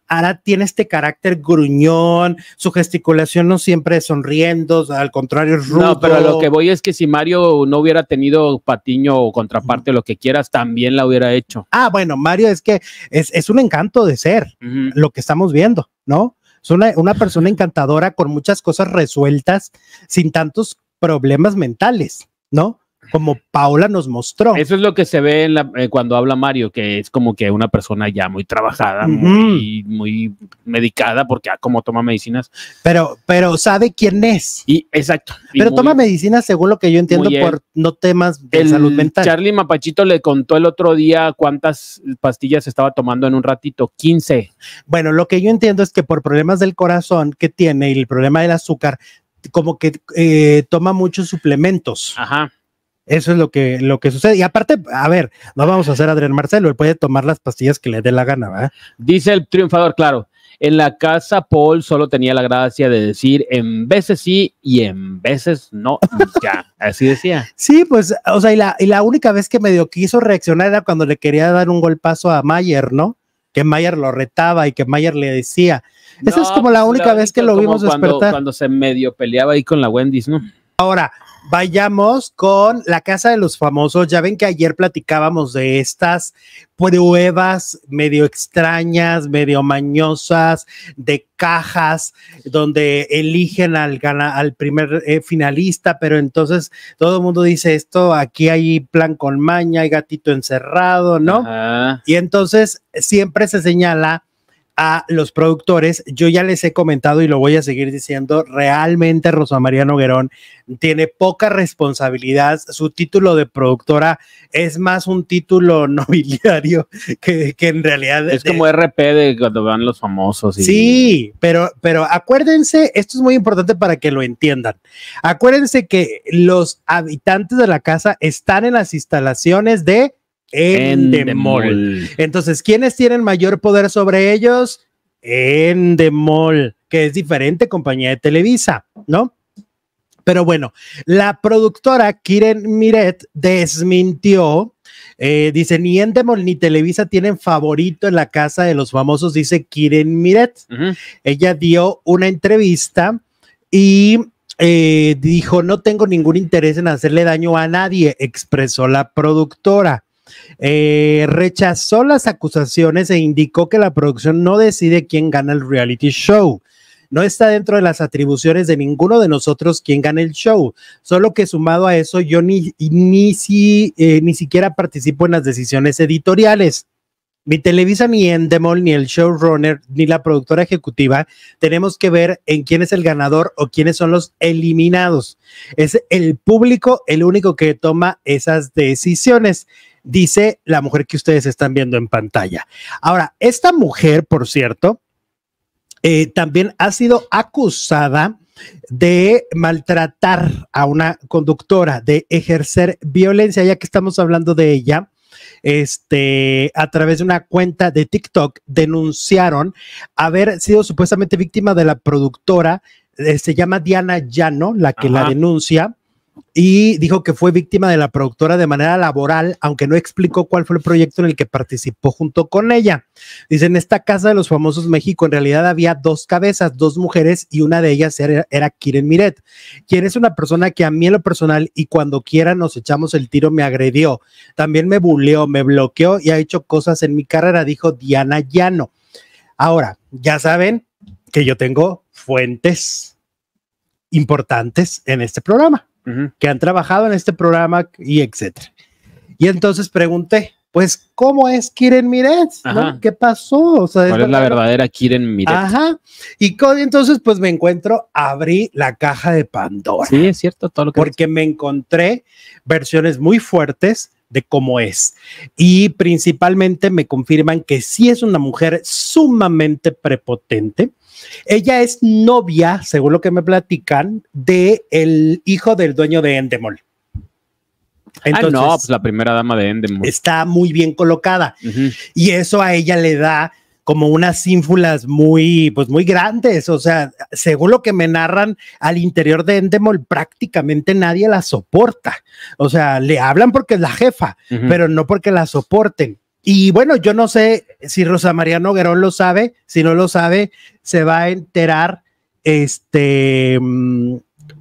ahora tiene este carácter gruñón, su gesticulación no siempre sonriendo, al contrario es rudo. No, pero lo que voy es que si Mario no hubiera tenido patiño o contraparte, lo que quieras, también la hubiera hecho. Ah, bueno, Mario es que es, un encanto de ser, lo que estamos viendo, ¿no? Es una persona encantadora con muchas cosas resueltas, sin tantos problemas mentales, ¿no? como Paola nos mostró. Eso es lo que se ve eh, cuando habla Mario, que es como que una persona ya muy trabajada, muy, muy, medicada, porque ah, como toma medicinas. Pero, pero sabe quién es. Y, exacto. pero toma medicinas según lo que yo entiendo por no temas de salud mental. Charlie Mapachito le contó el otro día cuántas pastillas estaba tomando en un ratito, 15. Bueno, lo que yo entiendo es que por problemas del corazón que tiene y el problema del azúcar, como que eh, toma muchos suplementos. Ajá eso es lo que, lo que sucede. Y aparte, a ver, no vamos a hacer a Adrián Marcelo, él puede tomar las pastillas que le dé la gana, ¿verdad? Dice el triunfador, claro. En la casa, Paul solo tenía la gracia de decir en veces sí y en veces no, (laughs) ya. Así decía. Sí, pues, o sea, y la, y la única vez que medio quiso reaccionar era cuando le quería dar un golpazo a Mayer, ¿no? que Mayer lo retaba y que Mayer le decía. Esa es como la pues, única vez que lo vimos despertar. Cuando se medio peleaba ahí con la Wendy's, ¿no? Ahora, vayamos con la Casa de los Famosos. Ya ven que ayer platicábamos de estas pruebas medio extrañas, medio mañosas, de cajas, donde eligen al, al primer eh, finalista, pero entonces todo el mundo dice esto, aquí hay plan con maña, hay gatito encerrado, ¿no? Y entonces siempre se señala a los productores. Yo ya les he comentado y lo voy a seguir diciendo, realmente Rosa María Noguerón tiene poca responsabilidad. Su título de productora es más un título (laughs) nobiliario que, en realidad... Es como RP de cuando van los famosos. Sí, pero, pero acuérdense, esto es muy importante para que lo entiendan. Acuérdense que los habitantes de la casa están en las instalaciones de Endemol. Entonces, ¿quiénes tienen mayor poder sobre ellos? Endemol, que es diferente compañía de Televisa, ¿no? Pero bueno, la productora Kiren Miret desmintió. Eh, dice, ni Endemol ni Televisa tienen favorito en la casa de los famosos, dice Kiren Miret. Ella dio una entrevista y eh, dijo, no tengo ningún interés en hacerle daño a nadie, expresó la productora. Eh, rechazó las acusaciones e indicó que la producción no decide quién gana el reality show. No está dentro de las atribuciones de ninguno de nosotros quién gana el show. Solo que sumado a eso, yo ni, ni, si, eh, ni siquiera participo en las decisiones editoriales. Mi Televisa, ni Endemol, ni el showrunner, ni la productora ejecutiva tenemos que ver en quién es el ganador o quiénes son los eliminados. Es el público el único que toma esas decisiones dice la mujer que ustedes están viendo en pantalla. Ahora, esta mujer, por cierto, eh, también ha sido acusada de maltratar a una conductora, de ejercer violencia, ya que estamos hablando de ella. Este, a través de una cuenta de TikTok denunciaron haber sido supuestamente víctima de la productora, eh, se llama Diana Llano, la que la denuncia, y dijo que fue víctima de la productora de manera laboral, aunque no explicó cuál fue el proyecto en el que participó junto con ella. Dice, en esta casa de los famosos México en realidad había dos cabezas, dos mujeres y una de ellas era, Kiren Miret, quien es una persona que a mí en lo personal y cuando quiera nos echamos el tiro me agredió, también me buleó, me bloqueó y ha hecho cosas en mi carrera, dijo Diana Llano. Ahora, ya saben que yo tengo fuentes importantes en este programa que han trabajado en este programa y etcétera. Y entonces pregunté, pues, ¿cómo es Kiren Miret? ¿Qué pasó? ¿Cuál es, la verdadera Kiren Miret? Ajá. Y entonces, pues me encuentro, abrí la caja de Pandora. Sí, es cierto, todo lo que. Porque me encontré versiones muy fuertes de cómo es. Y principalmente me confirman que sí es una mujer sumamente prepotente ella es novia, según lo que me platican, de el hijo del dueño de Endemol. Entonces, ah, no, pues la primera dama de Endemol. Está muy bien colocada. Y eso a ella le da como unas ínfulas muy, pues muy grandes. O sea, según lo que me narran, al interior de Endemol prácticamente nadie la soporta. O sea, le hablan porque es la jefa, pero no porque la soporten. Y bueno, yo no sé si Rosa María Noguerón lo sabe, si no lo sabe, se va a enterar este, mm,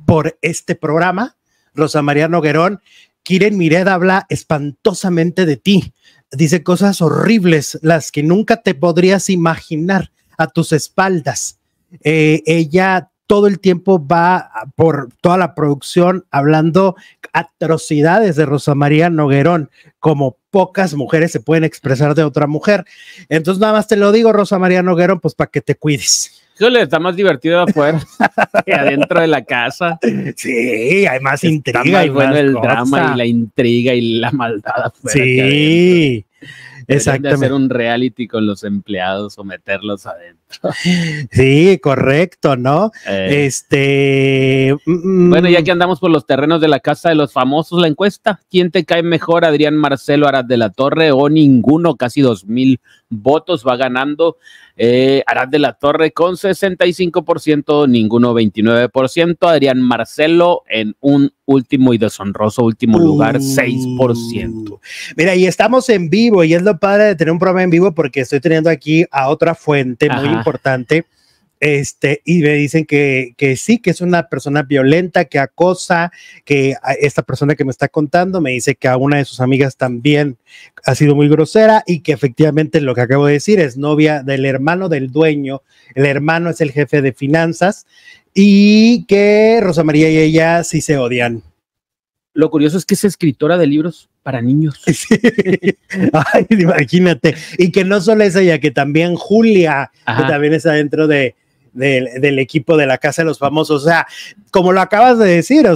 por este programa. Rosa María Noguerón, Kiren Mired habla espantosamente de ti, dice cosas horribles, las que nunca te podrías imaginar a tus espaldas. Eh, ella todo el tiempo va por toda la producción hablando atrocidades de Rosa María Noguerón, como pocas mujeres se pueden expresar de otra mujer. Entonces, nada más te lo digo, Rosa María Noguerón, pues para que te cuides. le está más divertido afuera (laughs) que adentro de la casa. Sí, hay más intriga. Está más bueno el drama y la intriga y la maldad afuera. Sí. Exactamente. hacer un reality con los empleados o meterlos adentro. (laughs) Sí, correcto, ¿no? Eh. Este. Mm, bueno, ya mm. que andamos por los terrenos de la casa de los famosos, la encuesta. ¿Quién te cae mejor, Adrián Marcelo Arad de la Torre o ninguno? Casi dos mil votos va ganando eh, Arad de la Torre con 65%, ninguno 29%. Adrián Marcelo en un último y deshonroso último lugar, 6%. Mira, y estamos en vivo y es lo padre de tener un programa en vivo porque estoy teniendo aquí a otra fuente muy importante este, y me dicen que, que sí, que es una persona violenta, que acosa, que esta persona que me está contando me dice que a una de sus amigas también ha sido muy grosera y que efectivamente lo que acabo de decir es novia del hermano del dueño, el hermano es el jefe de finanzas y que Rosa María y ella sí se odian. Lo curioso es que es escritora de libros para niños. (laughs) Ay, imagínate. Y que no solo es ella, que también Julia, que también está dentro de, del, equipo de la Casa de los Famosos. O sea, como lo acabas de decir,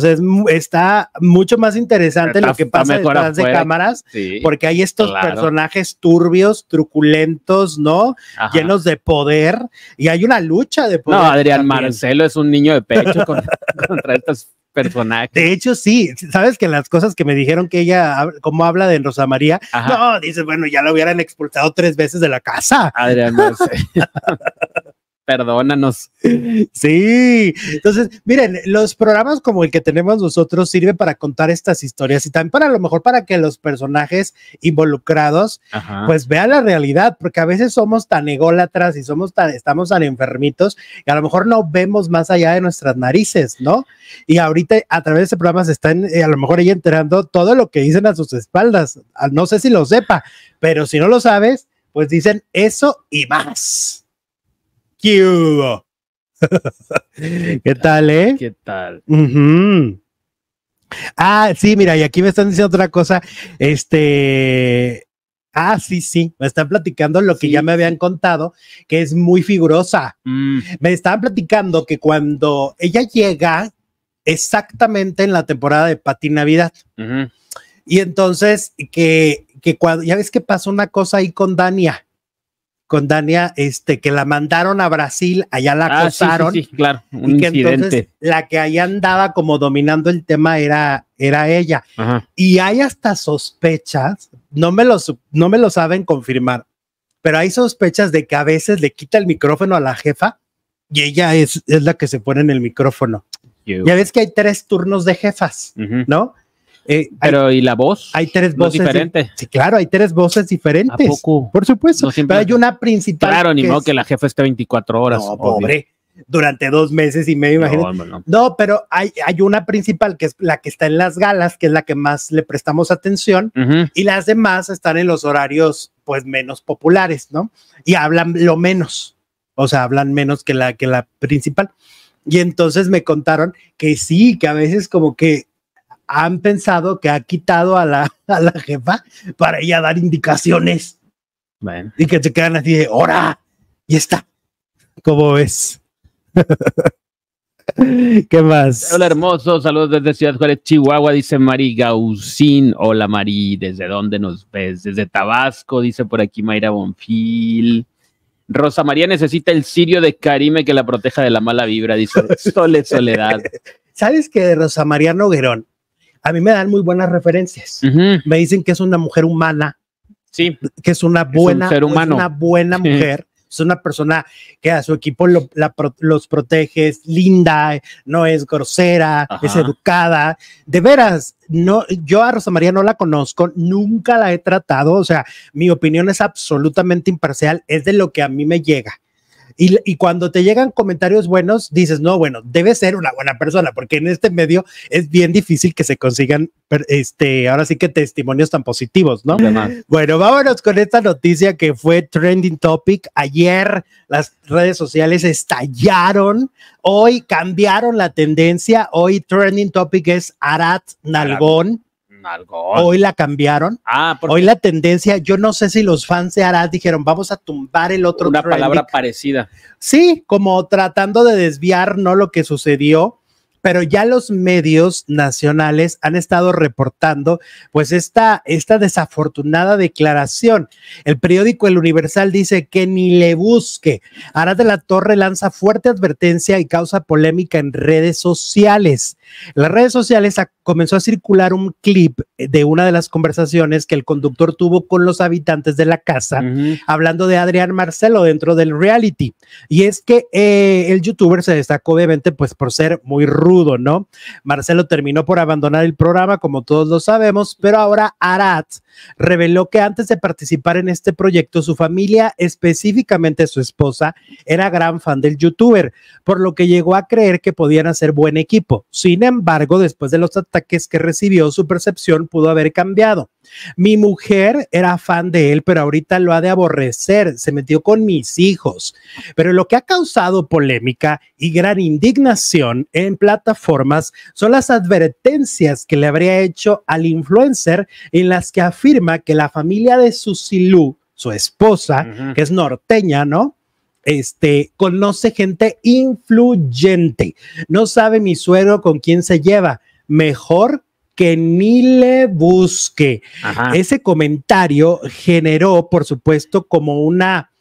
está mucho más interesante lo que pasa detrás las de cámaras, porque hay estos personajes turbios, truculentos, ¿no? Llenos de poder y hay una lucha de poder. No, Adrián Marcelo es un niño de pecho (laughs) contra estos personajes. De hecho, sí, sabes que las cosas que me dijeron que ella, como habla de Rosa María, no, dice, bueno, ya la hubieran expulsado tres veces de la casa. Adrián, Marcelo. (laughs) perdónanos. Sí, entonces, miren, los programas como el que tenemos nosotros sirven para contar estas historias y también para a lo mejor para que los personajes involucrados pues vean la realidad, porque a veces somos tan ególatras y somos tan, estamos tan enfermitos que a lo mejor no vemos más allá de nuestras narices, ¿no? Y ahorita a través de este programa se están eh, a lo mejor ahí enterando todo lo que dicen a sus espaldas. Ah, no sé si lo sepa, pero si no lo sabes, pues dicen eso y más. (laughs) ¿Qué tal, eh? ¿Qué tal? Ah, sí, mira, y aquí me están diciendo otra cosa. Este. Ah, sí, sí, me están platicando lo que ya me habían contado, que es muy figurosa. Mm. Me estaban platicando que cuando ella llega exactamente en la temporada de Pati Navidad, y entonces que, cuando, ya ves que pasó una cosa ahí con Dania, con Dania, este, que la mandaron a Brasil, allá la ah, Sí, claro, un y que incidente. la que allá andaba como dominando el tema era, era ella. Y hay hasta sospechas, no me, lo, no me lo saben confirmar, pero hay sospechas de que a veces le quita el micrófono a la jefa y ella es, es la que se pone en el micrófono. Ya ves que hay tres turnos de jefas, ¿no? Eh, pero y la voz. Hay tres voces diferentes. Sí, claro, hay tres voces diferentes. ¿A poco? Por supuesto. pero hay una principal. Claro, ni modo que la jefa esté 24 horas. pobre. Durante dos meses y medio, imagínate No, pero hay, hay una principal que es la que está en las galas, que es la que más le prestamos atención, y las demás están en los horarios, pues menos populares, ¿no? Y hablan lo menos, o sea, hablan menos que la, que la principal. Y entonces me contaron que sí, que a veces como que han pensado que ha quitado a la, jefa para ella dar indicaciones. Y que se quedan así de, ¡hora! Y está. ¿Cómo ves? (laughs) ¿Qué más? Hola hermoso, saludos desde Ciudad Juárez, Chihuahua, dice Mari Gausín. Hola Mari, ¿desde dónde nos ves? Desde Tabasco, dice por aquí Mayra Bonfil. Rosa María necesita el sirio de Karime que la proteja de la mala vibra, dice (laughs) Sole Soledad. ¿Sabes que Rosa María Noguerón a mí me dan muy buenas referencias. Me dicen que es una mujer humana. Sí. Que es una buena, una buena mujer. Es una persona que a su equipo los protege, es linda, no es grosera, es educada. De veras, no, yo a Rosa María no la conozco, nunca la he tratado. O sea, mi opinión es absolutamente imparcial, es de lo que a mí me llega. Y, cuando te llegan comentarios buenos, dices, no, bueno, debe ser una buena persona, porque en este medio es bien difícil que se consigan, este, ahora sí que testimonios tan positivos, ¿no? Bueno, vámonos con esta noticia que fue trending topic. Ayer las redes sociales estallaron, hoy cambiaron la tendencia, hoy trending topic es Arat Nalgón. Hoy la cambiaron. Ah, Hoy la tendencia, yo no sé si los fans de Arad dijeron, vamos a tumbar el otro. Una palabra parecida. Sí, como tratando de desviar, no lo que sucedió pero ya los medios nacionales han estado reportando pues esta, esta desafortunada declaración. El periódico El Universal dice que ni le busque. Arad de la Torre lanza fuerte advertencia y causa polémica en redes sociales las redes sociales comenzó a circular un clip eh, de una de las conversaciones que el conductor tuvo con los habitantes de la casa, hablando de Adrián Marcelo dentro del reality. Y es que eh, el youtuber se destacó obviamente pues por ser muy rudo, ¿no? Marcelo terminó por abandonar el programa, como todos lo sabemos, pero ahora Arad reveló que antes de participar en este proyecto, su familia, específicamente su esposa, era gran fan del youtuber, por lo que llegó a creer que podían hacer buen equipo. Sin embargo, después de los ataques que recibió, su percepción pudo haber cambiado. Mi mujer era fan de él, pero ahorita lo ha de aborrecer. Se metió con mis hijos. Pero lo que ha causado polémica y gran indignación en plataformas son las advertencias que le habría hecho al influencer en las que afirma que la familia de Susilú, su esposa, que es norteña, ¿no? este, conoce gente influyente. No sabe mi suegro con quién se lleva. Mejor que ni le busque. Ese comentario generó, por supuesto, como una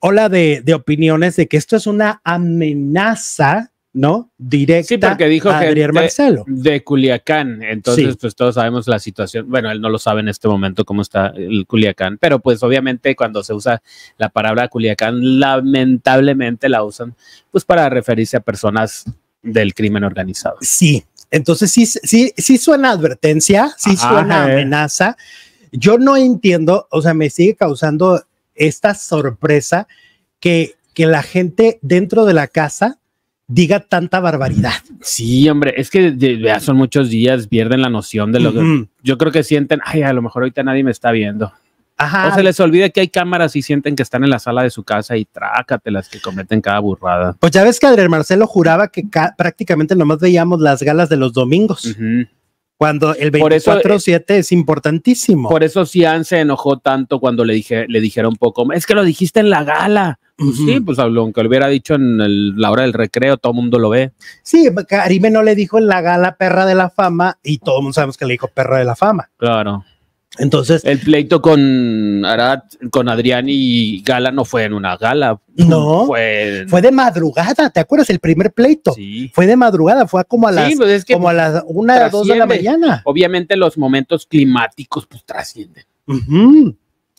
ola de opiniones de que esto es una amenaza ¿no? Directa dijo a Marcelo. De Culiacán. Entonces, pues todos sabemos la situación. Bueno, él no lo sabe en este momento cómo está el Culiacán, pero pues obviamente cuando se usa la palabra Culiacán, lamentablemente la usan pues para referirse a personas del crimen organizado. Sí, entonces sí, sí, sí suena advertencia, sí suena amenaza. Yo no entiendo, o sea, me sigue causando esta sorpresa que, que la gente dentro de la casa diga tanta barbaridad. Sí, hombre, es que ya son muchos días, pierden la noción de lo que... Yo creo que sienten, ay, a lo mejor ahorita nadie me está viendo. Ajá. O se les olvida que hay cámaras y sienten que están en la sala de su casa y trácate las que cometen cada burrada. Pues ya ves que Adrián Marcelo juraba que prácticamente nomás veíamos las galas de los domingos. Cuando el 24-7 eh, es importantísimo. Por eso Cian se enojó tanto cuando le, dije, le dijeron poco. Es que lo dijiste en la gala. Pues sí, pues aunque lo hubiera dicho en la hora del recreo, todo el mundo lo ve. Sí, Karime no le dijo en la gala perra de la fama y todo el mundo sabemos que le dijo perra de la fama. Claro. Entonces. El pleito con con Adrián y Gala no fue en una gala. No. Fue, de madrugada, ¿te acuerdas? El primer pleito. Sí. Fue de madrugada, fue como a las, sí, pues es como a las una o dos de la mañana. Obviamente los momentos climáticos pues trascienden.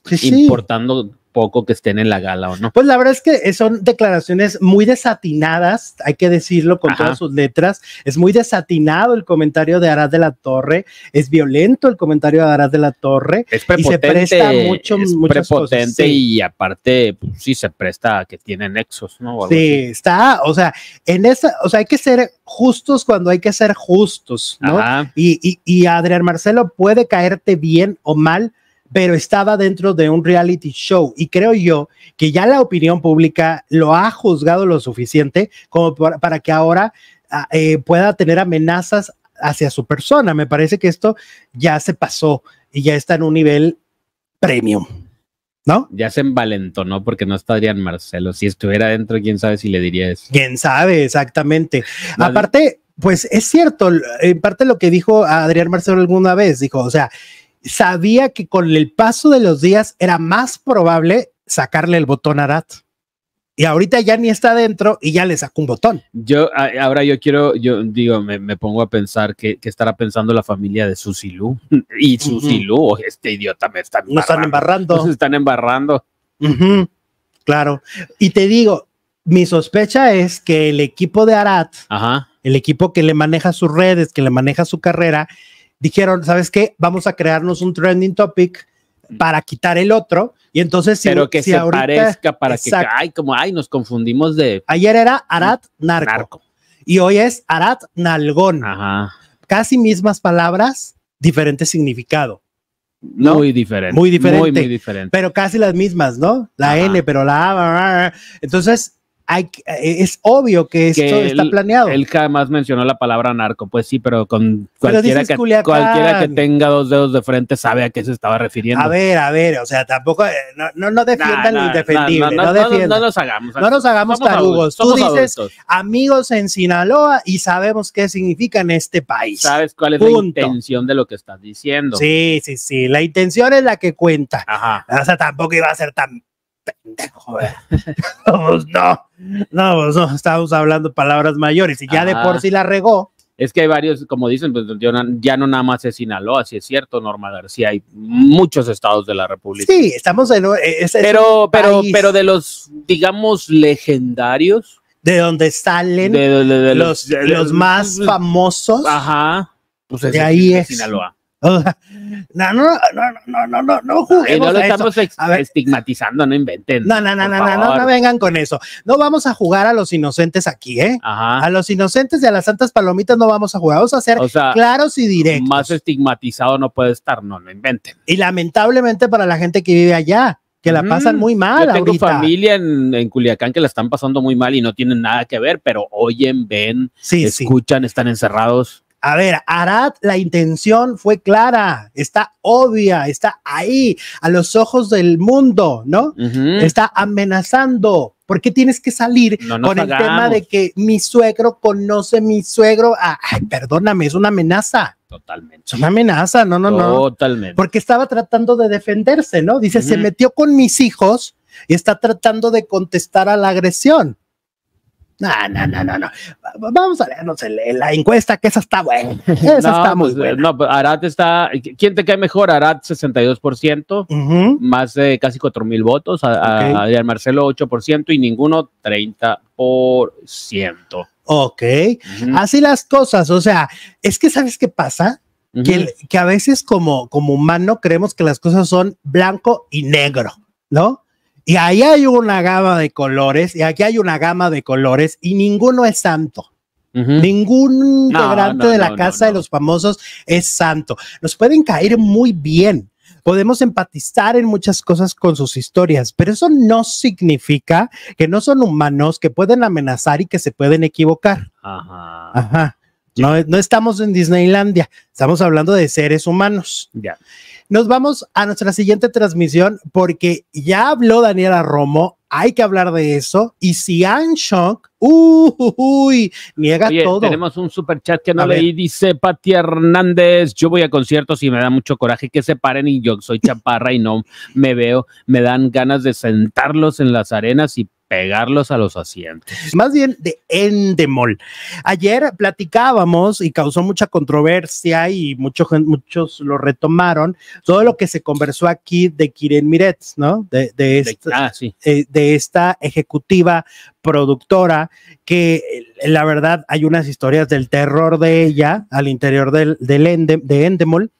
Sí, sí, importando poco que estén en la gala o no. Pues la verdad es que eh, son declaraciones muy desatinadas, hay que decirlo con todas sus letras. Es muy desatinado el comentario de Arad de la Torre, es violento el comentario de Arad de la Torre. Es y se presta mucho, muchas prepotente y aparte, pues, sí se presta a que tienen nexos, ¿no? sí, está, o sea, en esa, o sea, hay que ser justos cuando hay que ser justos, ¿no? Y, y, y Adrián Marcelo puede caerte bien o mal, pero estaba dentro de un reality show y creo yo que ya la opinión pública lo ha juzgado lo suficiente como para, que ahora ah, eh, pueda tener amenazas hacia su persona. Me parece que esto ya se pasó y ya está en un nivel premium. ¿No? Ya se ¿no? porque no está Adrián Marcelo. Si estuviera dentro, quién sabe si le diría eso. Quién sabe, exactamente. Aparte, pues es cierto, en parte lo que dijo Adrián Marcelo alguna vez, dijo, o sea, sabía que con el paso de los días era más probable sacarle el botón a Arat. Y ahorita ya ni está dentro y ya le sacó un botón. Yo, ahora yo quiero, yo digo, me, pongo a pensar que, estará pensando la familia de Susilú. (laughs) y Susilú, este idiota me está están embarrando. están embarrando. Claro. Y te digo, mi sospecha es que el equipo de Arat, el equipo que le maneja sus redes, que le maneja su carrera, dijeron, ¿sabes qué? Vamos a crearnos un trending topic para quitar el otro. Y entonces, si, pero que se parezca para que, ay, como, ay, nos confundimos de. Ayer era Arat narco, y hoy es Arat Nalgón. Ajá. Casi mismas palabras, diferente significado. ¿no? Muy diferente. Muy diferente. Muy, diferente. Pero casi las mismas, ¿no? La N, pero la A. Entonces, eh, es obvio que esto está planeado. Él jamás mencionó la palabra narco, pues sí, pero con cualquiera, que, cualquiera que tenga dos dedos de frente sabe a qué se estaba refiriendo. A ver, a ver, o sea, tampoco, eh, no, no, defiendan lo indefendible. no, nos hagamos. No nos hagamos tarugos. Tú dices amigos en Sinaloa y sabemos qué significa en este país. Sabes cuál es la intención de lo que estás diciendo. Sí, sí, sí. La intención es la que cuenta. Ajá. O sea, tampoco iba a ser tan eh. (laughs) Pues no, no, pues hablando palabras mayores y ya de por sí la regó. Es que hay varios, como dicen, pues ya no nada más es Sinaloa, si es cierto, Norma García, hay muchos estados de la República. Sí, estamos en. Eh, pero, pero, pero de los, digamos, legendarios. De donde salen los, los, más (laughs) famosos. Ajá. Pues de ahí es. Sinaloa no, no, no, no, no, no, juguemos. no lo estamos estigmatizando, no inventen. No, no, no, no, no, no, no, vengan con eso. No vamos a jugar a los inocentes aquí, ¿eh? A los inocentes y a las santas palomitas no vamos a jugar. Vamos a ser claros y directos. Más estigmatizado no puede estar, no lo no inventen. Y lamentablemente para la gente que vive allá, que la pasan muy mal. Yo tengo familia en, Culiacán que la están pasando muy mal y no tienen nada que ver, pero oyen, ven, escuchan, están encerrados. A ver, Arad, la intención fue clara, está obvia, está ahí, a los ojos del mundo, ¿no? Está amenazando. ¿Por qué tienes que salir con el tema de que mi suegro conoce a mi suegro? Ah, ay, perdóname, es una amenaza. Totalmente. Es una amenaza, no, no, no. Totalmente. Porque estaba tratando de defenderse, ¿no? Dice, se metió con mis hijos y está tratando de contestar a la agresión. No, no, no, no, no. Vamos a leernos la encuesta, que esa está buena. (laughs) Esa está muy pues, No, pues, Arad está. ¿Quién te cae mejor? Arad 62%, más de casi 4 mil votos. A, Marcelo 8% y ninguno 30%. Ok. Así las cosas. O sea, es que ¿sabes qué pasa? que, a veces como, como humano creemos que las cosas son blanco y negro, ¿no? Y ahí hay una gama de colores, y aquí hay una gama de colores, y ninguno es santo. Ningún integrante de la casa de los famosos es santo. Nos pueden caer muy bien. Podemos empatizar en muchas cosas con sus historias, pero eso no significa que no son humanos, que pueden amenazar y que se pueden equivocar. Ajá. Ajá. No, estamos en Disneylandia, estamos hablando de seres humanos. Ya. Nos vamos a nuestra siguiente transmisión porque ya habló Daniela Romo, hay que hablar de eso. Y si shock, uy, niega todo. Tenemos un super chat que no leí, dice Pati Hernández, yo voy a conciertos y me da mucho coraje que se paren y yo soy chaparra y no me veo, me dan ganas de sentarlos en las arenas y pegarlos a los asientos. Más bien de Endemol. Ayer platicábamos y causó mucha controversia y mucho, muchos lo retomaron, todo lo que se conversó aquí de Kirin Miretz, ¿no? De, de, esta, ah, eh, esta ejecutiva productora que eh, la verdad hay unas historias del terror de ella al interior del, de Endemol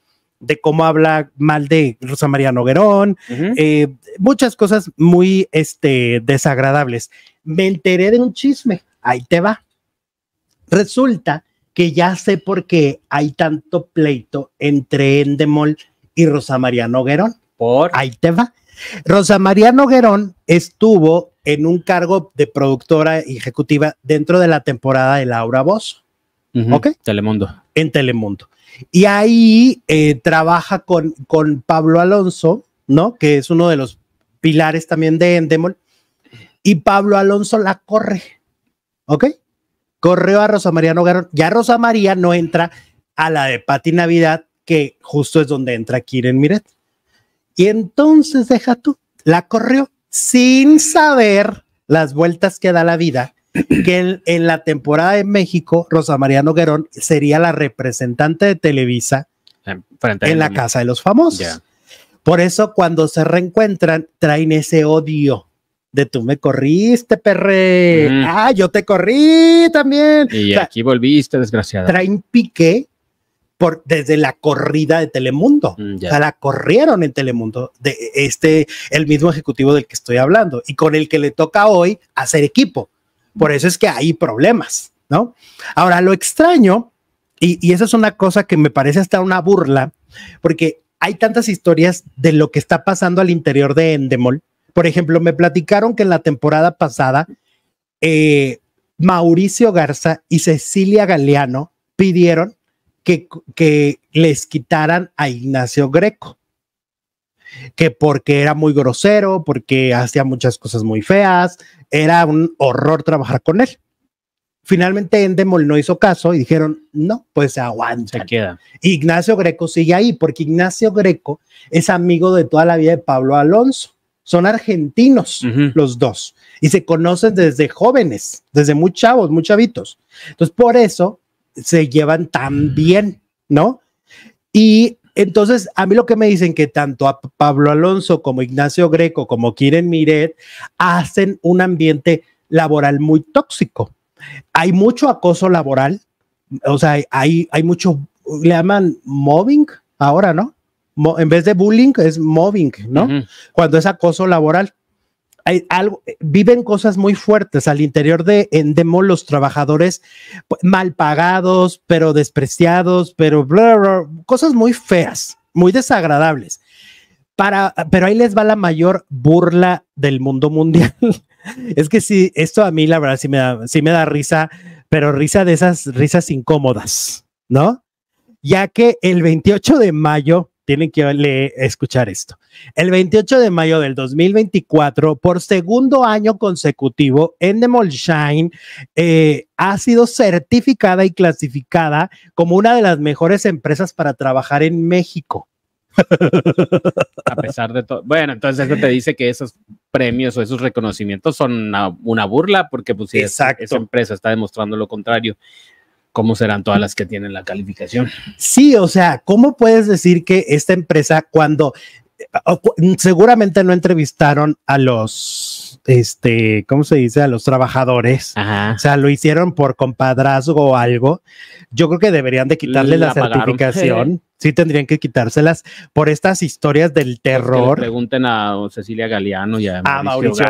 de cómo habla mal de Rosa María Noguerón, eh, muchas cosas muy este, desagradables. Me enteré de un chisme, ahí te va. Resulta que ya sé por qué hay tanto pleito entre Endemol y Rosa María Noguerón. Por. Ahí te va. Rosa María Noguerón estuvo en un cargo de productora ejecutiva dentro de la temporada de Laura Bozo. ¿Ok? Telemundo. En Telemundo. Y ahí eh, trabaja con, Pablo Alonso, ¿no? Que es uno de los pilares también de Endemol. Y Pablo Alonso la corre, ¿ok? Corrió a Rosa María Nogarón. Ya Rosa María no entra a la de Pati Navidad, que justo es donde entra Kiren Miret. Y entonces deja tú, la corrió sin saber las vueltas que da la vida, que en, la temporada de México, Rosa María Noguerón sería la representante de Televisa en, la Casa de los Famosos. Por eso cuando se reencuentran, traen ese odio de tú me corriste, perre. Mm. Ah, yo te corrí también. Y aquí volviste, desgraciada. Traen pique por, desde la corrida de Telemundo. Mm, o sea, la corrieron en Telemundo, de este, el mismo ejecutivo del que estoy hablando, y con el que le toca hoy hacer equipo. Por eso es que hay problemas, ¿no? Ahora, lo extraño, y, y esa es una cosa que me parece hasta una burla, porque hay tantas historias de lo que está pasando al interior de Endemol. Por ejemplo, me platicaron que en la temporada pasada, eh, Mauricio Garza y Cecilia Galeano pidieron que, que, les quitaran a Ignacio Greco, que porque era muy grosero, porque hacía muchas cosas muy feas, era un horror trabajar con él. Finalmente Endemol no hizo caso y dijeron, no, pues se aguanta. Se queda. Ignacio Greco sigue ahí, porque Ignacio Greco es amigo de toda la vida de Pablo Alonso. Son argentinos los dos y se conocen desde jóvenes, desde muy chavos, muy chavitos. Entonces, por eso se llevan tan bien, ¿no? Y entonces, a mí lo que me dicen que tanto a Pablo Alonso como Ignacio Greco como Kiren Miret hacen un ambiente laboral muy tóxico. Hay mucho acoso laboral, o sea, hay, hay mucho, le llaman mobbing ahora, ¿no? en vez de bullying es mobbing, ¿no? Cuando es acoso laboral algo, eh, viven cosas muy fuertes al interior de Endemo, los trabajadores mal pagados, pero despreciados, pero cosas muy feas, muy desagradables. Para, pero ahí les va la mayor burla del mundo mundial. (laughs) es que sí, esto a mí la verdad sí me da, sí me da risa, pero risa de esas risas incómodas, ¿no? Ya que el 28 de mayo tienen que escuchar esto. El 28 de mayo del 2024, por segundo año consecutivo, Endemol Shine eh, ha sido certificada y clasificada como una de las mejores empresas para trabajar en México. A pesar de todo. Bueno, entonces eso te dice que esos premios o esos reconocimientos son una, burla porque pues esa, empresa está demostrando lo contrario. ¿cómo serán todas las que tienen la calificación? Sí, o sea, ¿cómo puedes decir que esta empresa cuando seguramente no entrevistaron a los este, ¿cómo se dice? a los trabajadores. O sea, lo hicieron por compadrazgo o algo. Yo creo que deberían de quitarle la, certificación. Sí tendrían que quitárselas por estas historias del terror. pregunten a Cecilia Galeano y a, Mauricio,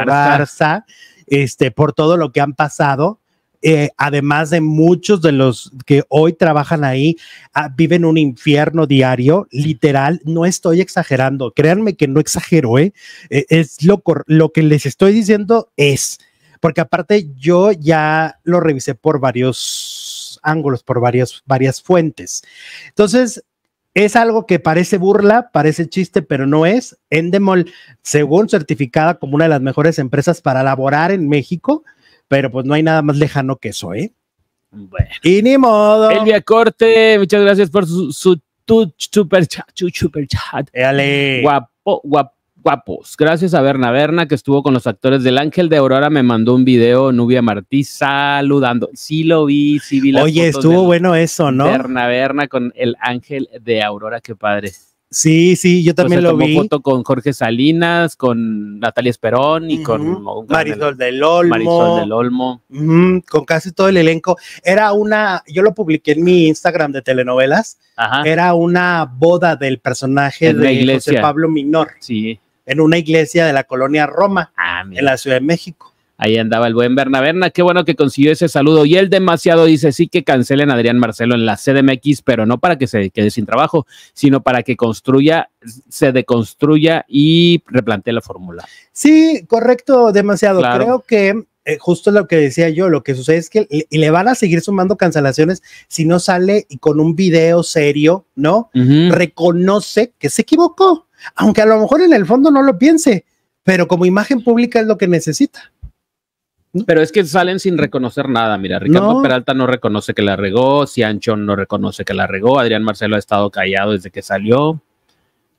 este por todo lo que han pasado eh, además de muchos de los que hoy trabajan ahí, ah, viven un infierno diario, literal, no estoy exagerando, créanme que no exagero, ¿eh? E, es lo, lo que les estoy diciendo es, porque aparte yo ya lo revisé por varios ángulos, por varias, varias fuentes. Entonces, es algo que parece burla, parece chiste, pero no es. Endemol, según certificada como una de las mejores empresas para laborar en México, pero pues no hay nada más lejano que eso, ¿eh? Y ni modo. Elvia Corte, muchas gracias por su, super chat, super chat. Guapo, Guapos, gracias a Berna Berna que estuvo con los actores del Ángel de Aurora, me mandó un video Nubia Martí saludando. Sí lo vi, sí vi la Oye, estuvo bueno eso, ¿no? Berna Berna con el Ángel de Aurora, qué padre. Sí, sí, yo también pues lo foto con Jorge Salinas, con Natalia Esperón y con Marisol del Olmo. Marisol del Olmo. con casi todo el elenco. Era una, yo lo publiqué en mi Instagram de telenovelas. Era una boda del personaje de José Pablo Minor. Sí. En una iglesia de la colonia Roma, ah, en la Ciudad de México. Ahí andaba el buen Bernaberna. Qué bueno que consiguió ese saludo. Y él demasiado dice: sí que cancelen a Adrián Marcelo en la CDMX, pero no para que se quede sin trabajo, sino para que construya, se deconstruya y replantee la fórmula. Sí, correcto, demasiado. Creo que eh, justo lo que decía yo, lo que sucede es que le, van a seguir sumando cancelaciones si no sale y con un video serio, ¿no? Reconoce que se equivocó, aunque a lo mejor en el fondo no lo piense, pero como imagen pública es lo que necesita. Pero es que salen sin reconocer nada. Mira, Ricardo Peralta no reconoce que la regó, Sianchón no reconoce que la regó, Adrián Marcelo ha estado callado desde que salió.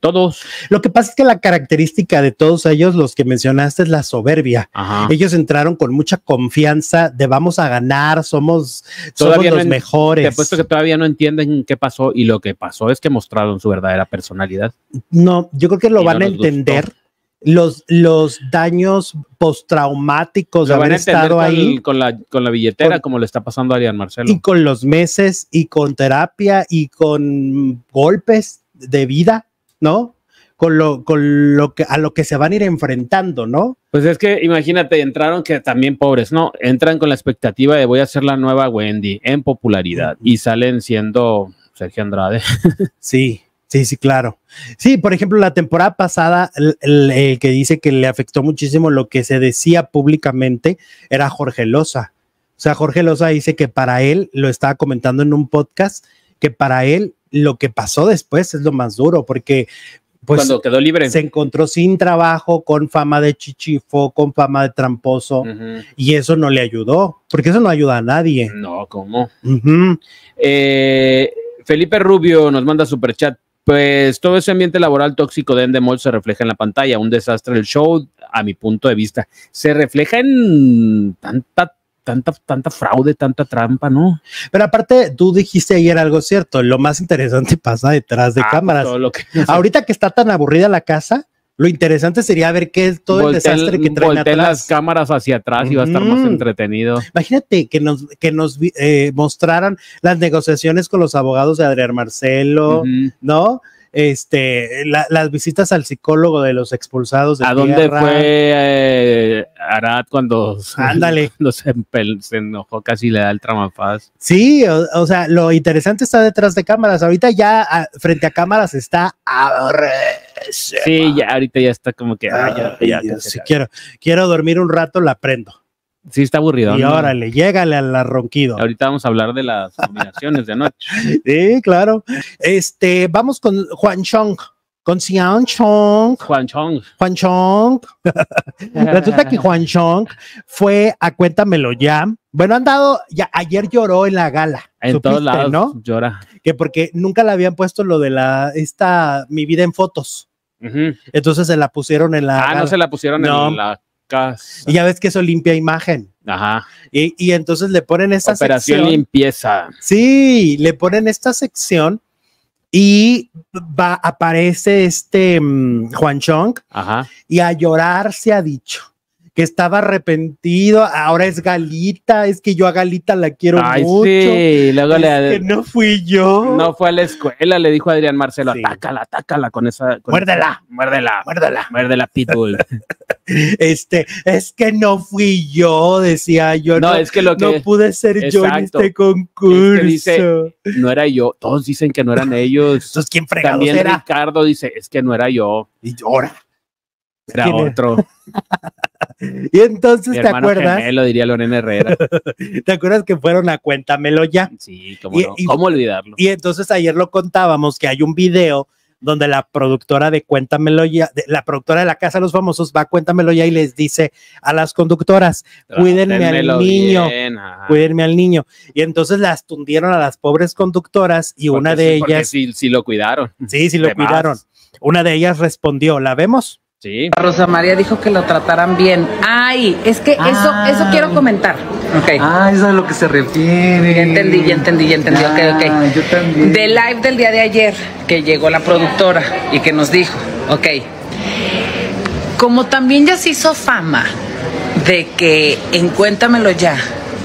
Todos. Lo que pasa es que la característica de todos ellos, los que mencionaste, es la soberbia. Ellos entraron con mucha confianza de vamos a ganar, somos, todavía los mejores. Te apuesto que todavía no entienden qué pasó y lo que pasó es que mostraron su verdadera personalidad. No, yo creo que lo van a entender los, los daños postraumáticos de haber estado ahí. Con la, con la billetera, como le está pasando a Arián Marcelo. Y con los meses, y con terapia, y con golpes de vida, ¿no? Con lo, con lo que a lo que se van a ir enfrentando, ¿no? Pues es que imagínate, entraron que también pobres, ¿no? Entran con la expectativa de voy a ser la nueva Wendy en popularidad y salen siendo Sergio Andrade. sí. Sí, sí, claro. Sí, por ejemplo, la temporada pasada, el, que dice que le afectó muchísimo lo que se decía públicamente era Jorge Loza. O sea, Jorge Loza dice que para él, lo estaba comentando en un podcast, que para él lo que pasó después es lo más duro, porque pues, cuando quedó libre se encontró sin trabajo, con fama de chichifo, con fama de tramposo y eso no le ayudó, porque eso no ayuda a nadie. No, ¿cómo? Eh, Felipe Rubio nos manda super chat. Pues todo ese ambiente laboral tóxico de Endemol se refleja en la pantalla, un desastre el show, a mi punto de vista. Se refleja en tanta tanta, tanta fraude, tanta trampa, ¿no? Pero aparte, tú dijiste ayer algo cierto, lo más interesante (laughs) pasa detrás de ah, pues, cámaras. Ahorita que está tan aburrida la casa, lo interesante sería ver qué es todo el desastre que traen atrás. las cámaras hacia atrás y va a estar más entretenido. Imagínate que nos, que nos eh, mostraran las negociaciones con los abogados de Adrián Marcelo, ¿no? este, las visitas al psicólogo de los expulsados. ¿A dónde fue eh, Arad cuando Ándale. (laughs) se, enojó casi le da el tramafaz? Sí, o, sea, lo interesante está detrás de cámaras. Ahorita ya ah, frente a cámaras está Sí, ya ahorita ya está como que quiero, quiero dormir un rato, la prendo sí está aburrido. Y órale, llegale al ronquido. Ahorita vamos a hablar de las (laughs) combinaciones de anoche. sí, claro. Este, vamos con Juan Chong. Con Xian Chong. Juan Chong. Juan Chong. (laughs) Resulta que Juan Chong fue a Cuéntamelo ya. Bueno, han dado, ya ayer lloró en la gala. En todos lados llora. Que porque nunca le habían puesto lo de la, esta, mi vida en fotos. Entonces se la pusieron en la. Ah, no se la pusieron en la y ya ves que eso limpia imagen. Ajá. Y, entonces le ponen esta Operación sección, limpieza. Sí, le ponen esta sección y va, aparece este mm, Juan Chong Ajá. y a llorar se ha dicho que estaba arrepentido, ahora es Galita, es que yo a Galita la quiero mucho. Sí. es que no fui yo. No fue a la escuela, le dijo Adrián Marcelo, atácala, atácala con esa. muérdela, muérdela, muérdela, muérdela, pitbull. (laughs) este, es que no fui yo, decía yo. No, es que lo que. No pude ser yo en este concurso. no era yo, todos dicen que no eran ellos. Entonces, ¿quién También Ricardo dice, es que no era yo. Y llora. Era otro. (laughs) y entonces, ¿te acuerdas? lo diría Lorena Herrera. (laughs) ¿Te acuerdas que fueron a Cuéntamelo ya? Sí, cómo, ¿Cómo olvidarlo. Y entonces ayer lo contábamos que hay un video donde la productora de Cuéntamelo ya, la productora de la Casa de los Famosos va a Cuéntamelo ya y les dice a las conductoras, cuídenme al niño, cuídenme al niño. Y entonces las tundieron a las pobres conductoras y una de ellas... Sí, sí lo cuidaron. Sí, sí (laughs) lo cuidaron. Una de ellas respondió, ¿la vemos? Rosa María dijo que lo trataran bien. Ay, es que eso, ah. eso quiero comentar. Okay. Ah, eso es a lo que se refiere. Ya entendí, ya entendí, ya entendí. Ah, yo también. Del live del día de ayer, que llegó la productora y que nos dijo, ok. Como también ya se hizo fama de que en Cuéntamelo ya,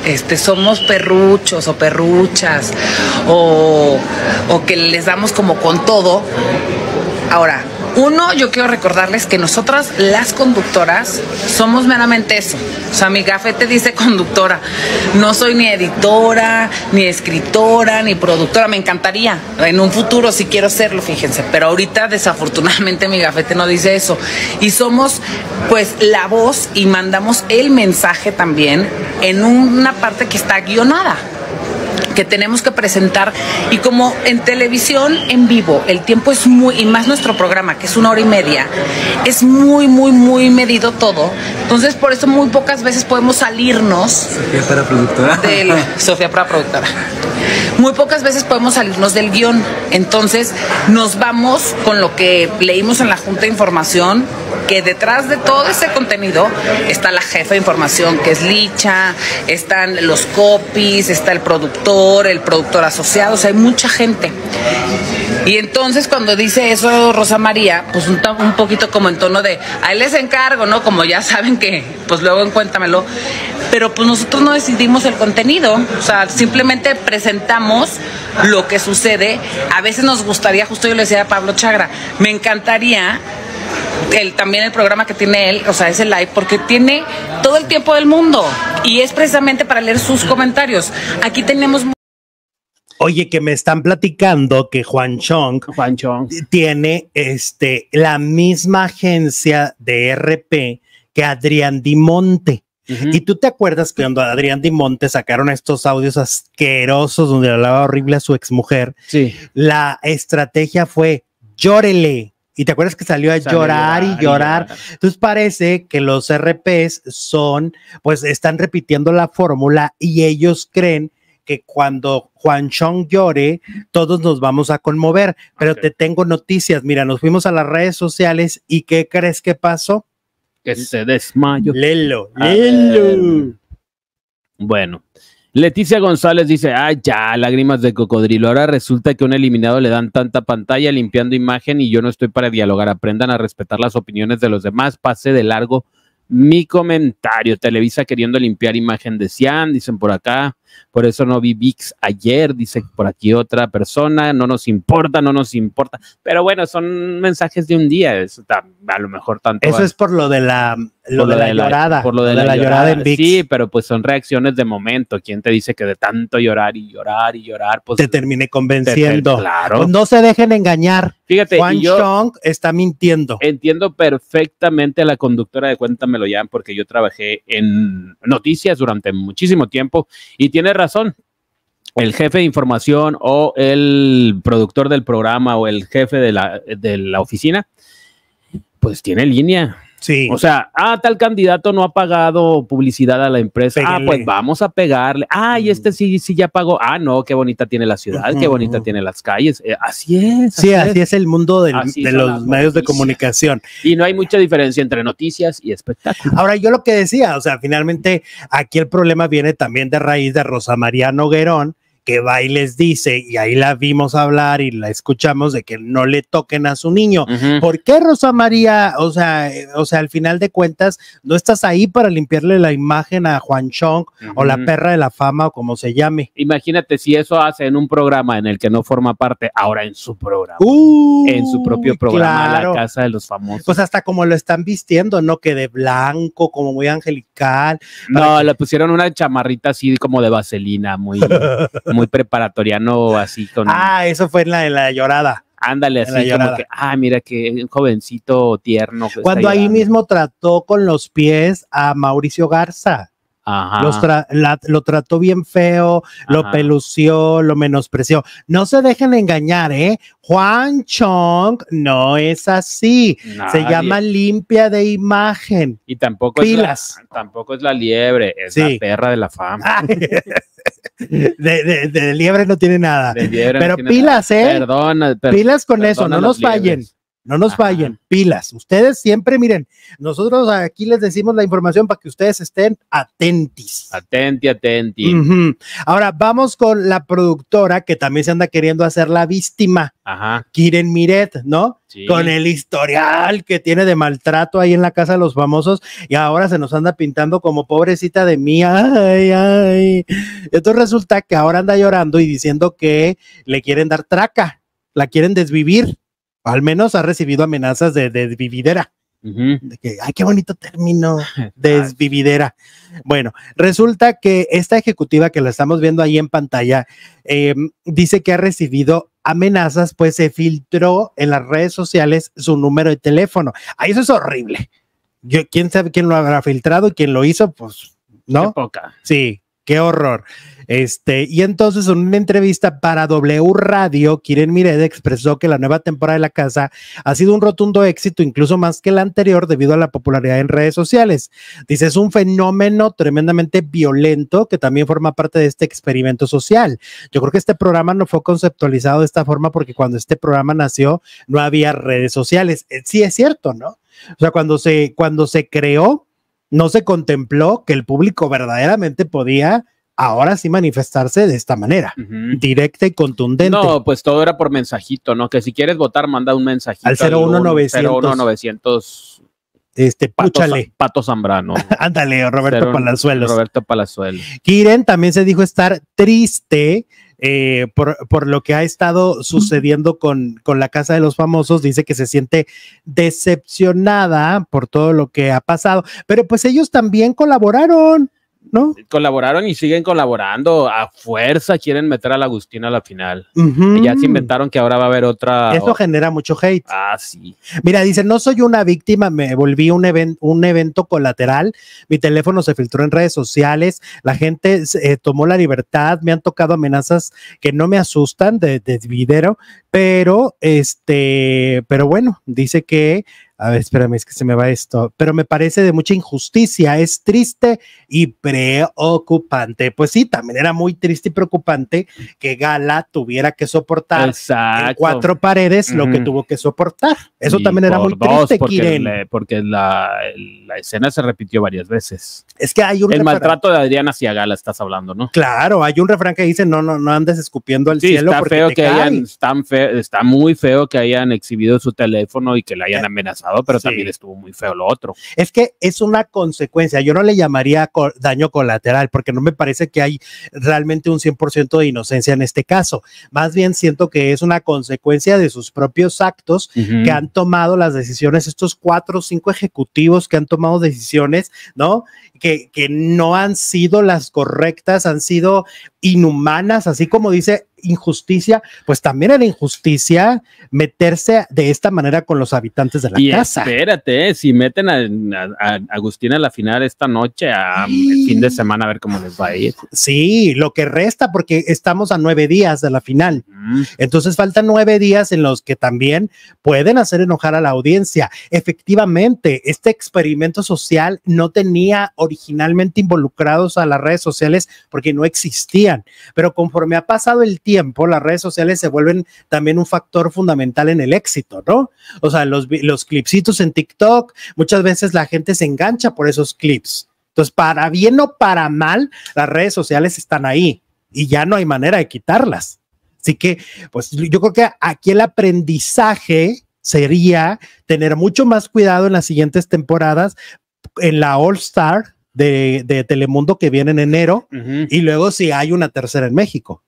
este, somos perruchos o perruchas o, o que les damos como con todo. Ahora, uno, yo quiero recordarles que nosotras, las conductoras, somos meramente eso. O sea, mi gafete dice conductora. No soy ni editora, ni escritora, ni productora. Me encantaría. En un futuro sí quiero serlo, fíjense. Pero ahorita, desafortunadamente, mi gafete no dice eso. Y somos, pues, la voz y mandamos el mensaje también en una parte que está guionada que tenemos que presentar y como en televisión en vivo el tiempo es muy, y más nuestro programa que es una hora y media, es muy, muy, muy medido todo, entonces por eso muy pocas veces podemos salirnos. Sofía para productora. (laughs) Sofía para productora. Muy pocas veces podemos salirnos del guión, entonces nos vamos con lo que leímos en la Junta de Información que detrás de todo ese contenido está la jefa de información, que es Licha, están los copies, está el productor, el productor asociado, o sea, hay mucha gente. Y entonces cuando dice eso Rosa María, pues un, un poquito como en tono de, ahí les encargo, ¿no? Como ya saben que, pues luego encuéntamelo Pero pues nosotros no decidimos el contenido, o sea, simplemente presentamos lo que sucede. A veces nos gustaría, justo yo le decía a Pablo Chagra, me encantaría él también el programa que tiene él, o sea, ese live, porque tiene todo el tiempo del mundo y es precisamente para leer sus comentarios. Aquí tenemos... Oye, que me están platicando que Juan Chong, Juan Chong. tiene este, la misma agencia de RP que Adrián Dimonte. Monte. Y tú te acuerdas que cuando Adrián Dimonte sacaron estos audios asquerosos donde hablaba horrible a su exmujer, sí. la estrategia fue llórele, y te acuerdas que salió a llorar, y llorar. Entonces parece que los RPs son, pues están repitiendo la fórmula y ellos creen que cuando Juan Chong llore, todos nos vamos a conmover. Pero te tengo noticias. Mira, nos fuimos a las redes sociales y ¿qué crees que pasó? Que se desmayó. Lelo, Lelo. Bueno, Leticia González dice, ay, ya, lágrimas de cocodrilo. Ahora resulta que a un eliminado le dan tanta pantalla limpiando imagen y yo no estoy para dialogar. Aprendan a respetar las opiniones de los demás. Pase de largo mi comentario. Televisa queriendo limpiar imagen de Cian, dicen por acá. Por eso no vi VIX ayer, dice por aquí otra persona. No nos importa, no nos importa. Pero bueno, son mensajes de un día. a lo mejor tanto. Eso es por lo de la lo de, la, llorada. Por lo de, la, llorada, Sí, pero pues son reacciones de momento. ¿Quién te dice que de tanto llorar y llorar y llorar? Pues te terminé convenciendo. claro. Pues, no se dejen engañar. Fíjate, Juan Chong está mintiendo. Entiendo perfectamente a la conductora de Cuéntamelo ya, porque yo trabajé en noticias durante muchísimo tiempo y tiene razón el jefe de información o el productor del programa o el jefe de la, de la oficina, pues tiene línea. Sí. O sea, ah, tal candidato no ha pagado publicidad a la empresa. Ah, pues vamos a pegarle. Ah, y este sí, sí ya pagó. Ah, no, qué bonita tiene la ciudad, qué bonita tiene las calles. Eh, así es. Sí, así, es. el mundo de los medios de comunicación. Y no hay mucha diferencia entre noticias y espectáculos. Ahora, yo lo que decía, o sea, finalmente aquí el problema viene también de raíz de Rosa María Noguerón, que va y les dice, y ahí la vimos hablar y la escuchamos de que no le toquen a su niño. ¿Por qué Rosa María? O sea, o sea, al final de cuentas, no estás ahí para limpiarle la imagen a Juan Chong o la perra de la fama o como se llame. Imagínate si eso hace en un programa en el que no forma parte, ahora en su programa. Uh, en su propio programa, La Casa de los Famosos. Pues hasta como lo están vistiendo, ¿no? Que de blanco, como muy angelical. No, le pusieron una chamarrita así como de vaselina, muy... (laughs) muy preparatoriano así con... Ah, eso fue en la la llorada. Ándale, así como que, ah, mira que un jovencito tierno. Cuando ahí mismo trató con los pies a Mauricio Garza lo trató bien feo, lo pelució, lo menospreció. No se dejen engañar, ¿eh? Juan Chong no es así. Se llama limpia de imagen. Y tampoco es la, tampoco es la liebre, es la perra de la fama. (laughs) De, liebre no tiene nada. Pero pilas, ¿eh? Perdona, pilas con eso, no nos fallen no nos vayan, pilas. Ustedes siempre, miren, nosotros aquí les decimos la información para que ustedes estén atentis. Atenti, atenti. Ahora vamos con la productora que también se anda queriendo hacer la víctima, Ajá. Kiren Miret, ¿no? Sí. Con el historial que tiene de maltrato ahí en la casa de los famosos y ahora se nos anda pintando como pobrecita de mía Ay, ay. Entonces resulta que ahora anda llorando y diciendo que le quieren dar traca, la quieren desvivir al menos ha recibido amenazas de desvividera. ay, qué bonito término, (laughs) desvividera. Bueno, resulta que esta ejecutiva que la estamos viendo ahí en pantalla em, dice que ha recibido amenazas, pues se filtró en las redes sociales su número de teléfono. Ay, eso es horrible. Yo, ¿Quién sabe quién lo habrá filtrado? ¿Quién lo hizo? Pues, ¿no? poca. Sí, qué horror. Este, y entonces en una entrevista para W Radio, Kiren Mired expresó que la nueva temporada de La Casa ha sido un rotundo éxito, incluso más que la anterior, debido a la popularidad en redes sociales. Dice, es un fenómeno tremendamente violento que también forma parte de este experimento social. Yo creo que este programa no fue conceptualizado de esta forma porque cuando este programa nació no había redes sociales. Eh, sí es cierto, ¿no? O sea, cuando se, cuando se creó, no se contempló que el público verdaderamente podía ahora sí manifestarse de esta manera, directa y contundente. No, pues todo era por mensajito, ¿no? Que si quieres votar, manda un mensajito. Al 01900. 01900. Este, púchale. Pato Zambrano. (laughs) Ándale, Roberto Palazuelos. Roberto Palazuelos. Kiren también se dijo estar triste eh, por, por, lo que ha estado sucediendo con, con la Casa de los Famosos, dice que se siente decepcionada por todo lo que ha pasado, pero pues ellos también colaboraron. ¿no? Colaboraron y siguen colaborando. A fuerza quieren meter a la Agustina a la final. Ya se inventaron que ahora va a haber otra. Eso genera mucho hate. Ah, sí. Mira, dice: No soy una víctima, me volví un, un evento colateral. Mi teléfono se filtró en redes sociales. La gente eh, tomó la libertad. Me han tocado amenazas que no me asustan de, de pero este, pero bueno, dice que a ver, espérame, es que se me va esto, pero me parece de mucha injusticia, es triste y preocupante. Pues sí, también era muy triste y preocupante que Gala tuviera que soportar en cuatro paredes lo que tuvo que soportar. Eso también era muy triste, porque Kiren. porque la, escena se repitió varias veces. Es que hay un El maltrato de Adriana hacia Gala estás hablando, ¿no? Claro, hay un refrán que dice, "No, no, no andes escupiendo al cielo porque está muy feo que hayan exhibido su teléfono y que la hayan eh, amenazado pero también estuvo muy feo lo otro. Es que es una consecuencia, yo no le llamaría daño colateral, porque no me parece que hay realmente un 100% de inocencia en este caso. Más bien siento que es una consecuencia de sus propios actos que han tomado las decisiones, estos cuatro o cinco ejecutivos que han tomado decisiones, ¿no? Que, que no han sido las correctas, han sido inhumanas, así como dice injusticia, pues también era injusticia meterse de esta manera con los habitantes de la casa. Espérate, si meten a, Agustín a la final esta noche, a fin de semana, a ver cómo les va a ir. Sí, lo que resta, porque estamos a nueve días de la final. Entonces faltan nueve días en los que también pueden hacer enojar a la audiencia. Efectivamente, este experimento social no tenía originalmente involucrados a las redes sociales porque no existían, pero conforme ha pasado el tiempo las redes sociales se vuelven también un factor fundamental en el éxito, ¿no? O sea, los, los clipsitos en TikTok, muchas veces la gente se engancha por esos clips. Entonces, para bien o para mal, las redes sociales están ahí y ya no hay manera de quitarlas. Así que, pues yo creo que aquí el aprendizaje sería tener mucho más cuidado en las siguientes temporadas, en la All Star de, Telemundo que viene en enero, y luego si hay una tercera en México.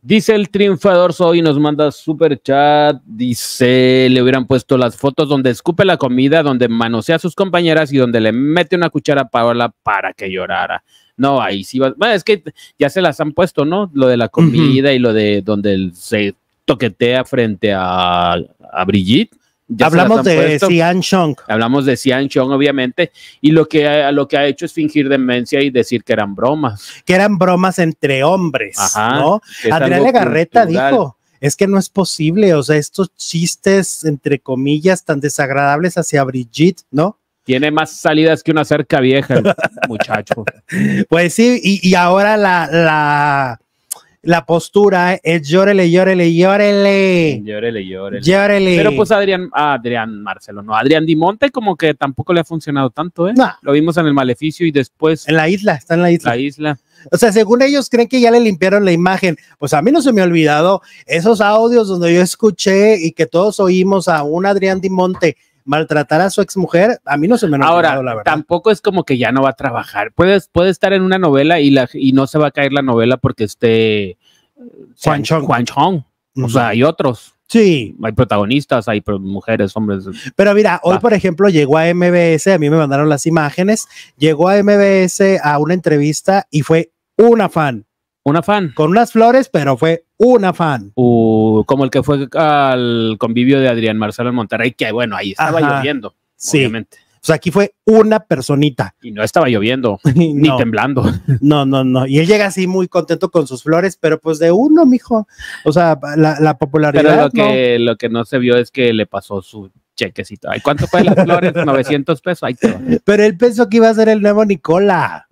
Dice el triunfador Soy, nos manda super chat. Dice, le hubieran puesto las fotos donde escupe la comida, donde manosea a sus compañeras y donde le mete una cuchara a Paola para que llorara. No, ahí sí va. es que ya se las han puesto, ¿no? Lo de la comida y lo de donde se toquetea frente a, a Brigitte hablamos de Xi'an Chong. Hablamos de Xi'an Chong, obviamente, y lo que, ha, lo que ha hecho es fingir demencia y decir que eran bromas. Que eran bromas entre hombres, ¿no? Adriana Garreta dijo, es que no es posible, o sea, estos chistes, entre comillas, tan desagradables hacia Brigitte, ¿no? tiene más salidas que una cerca vieja, muchacho. (laughs) Pues sí, y, ahora la, la postura es llórele, llórele, llórele. Llórele, llórele. Pero pues Adrián, ah, Adrián Marcelo, no, Adrián Dimonte como que tampoco le ha funcionado tanto, ¿eh? no Lo vimos en el maleficio y después. En la isla, está en la isla. La isla. O sea, según ellos creen que ya le limpiaron la imagen. Pues a mí no se me ha olvidado esos audios donde yo escuché y que todos oímos a un Adrián Dimonte maltratar a su exmujer, a mí no se me ha Ahora, la verdad. tampoco es como que ya no va a trabajar. puede estar en una novela y, la, y no se va a caer la novela porque esté eh, Juan Chong. Juan Chong. O sea, hay otros. Sí. Hay protagonistas, hay mujeres, hombres. Pero mira, hoy por ejemplo llegó a MBS, a mí me mandaron las imágenes, llegó a MBS a una entrevista y fue una fan una fan. Con unas flores, pero fue una fan. Uh, como el que fue al convivio de Adrián Marcelo en Monterrey, que bueno, ahí estaba lloviendo. Sí. O sea, aquí fue una personita. Y no estaba lloviendo, (laughs) ni temblando. (laughs) No, no, no. Y él llega así muy contento con sus flores, pero pues de uno, mijo. O sea, la, popularidad. Pero lo, que, no. lo que no se vio es que le pasó su chequecito. hay ¿cuánto fue las flores? 900 pesos. Pero él pensó que iba a ser el nuevo Nicola.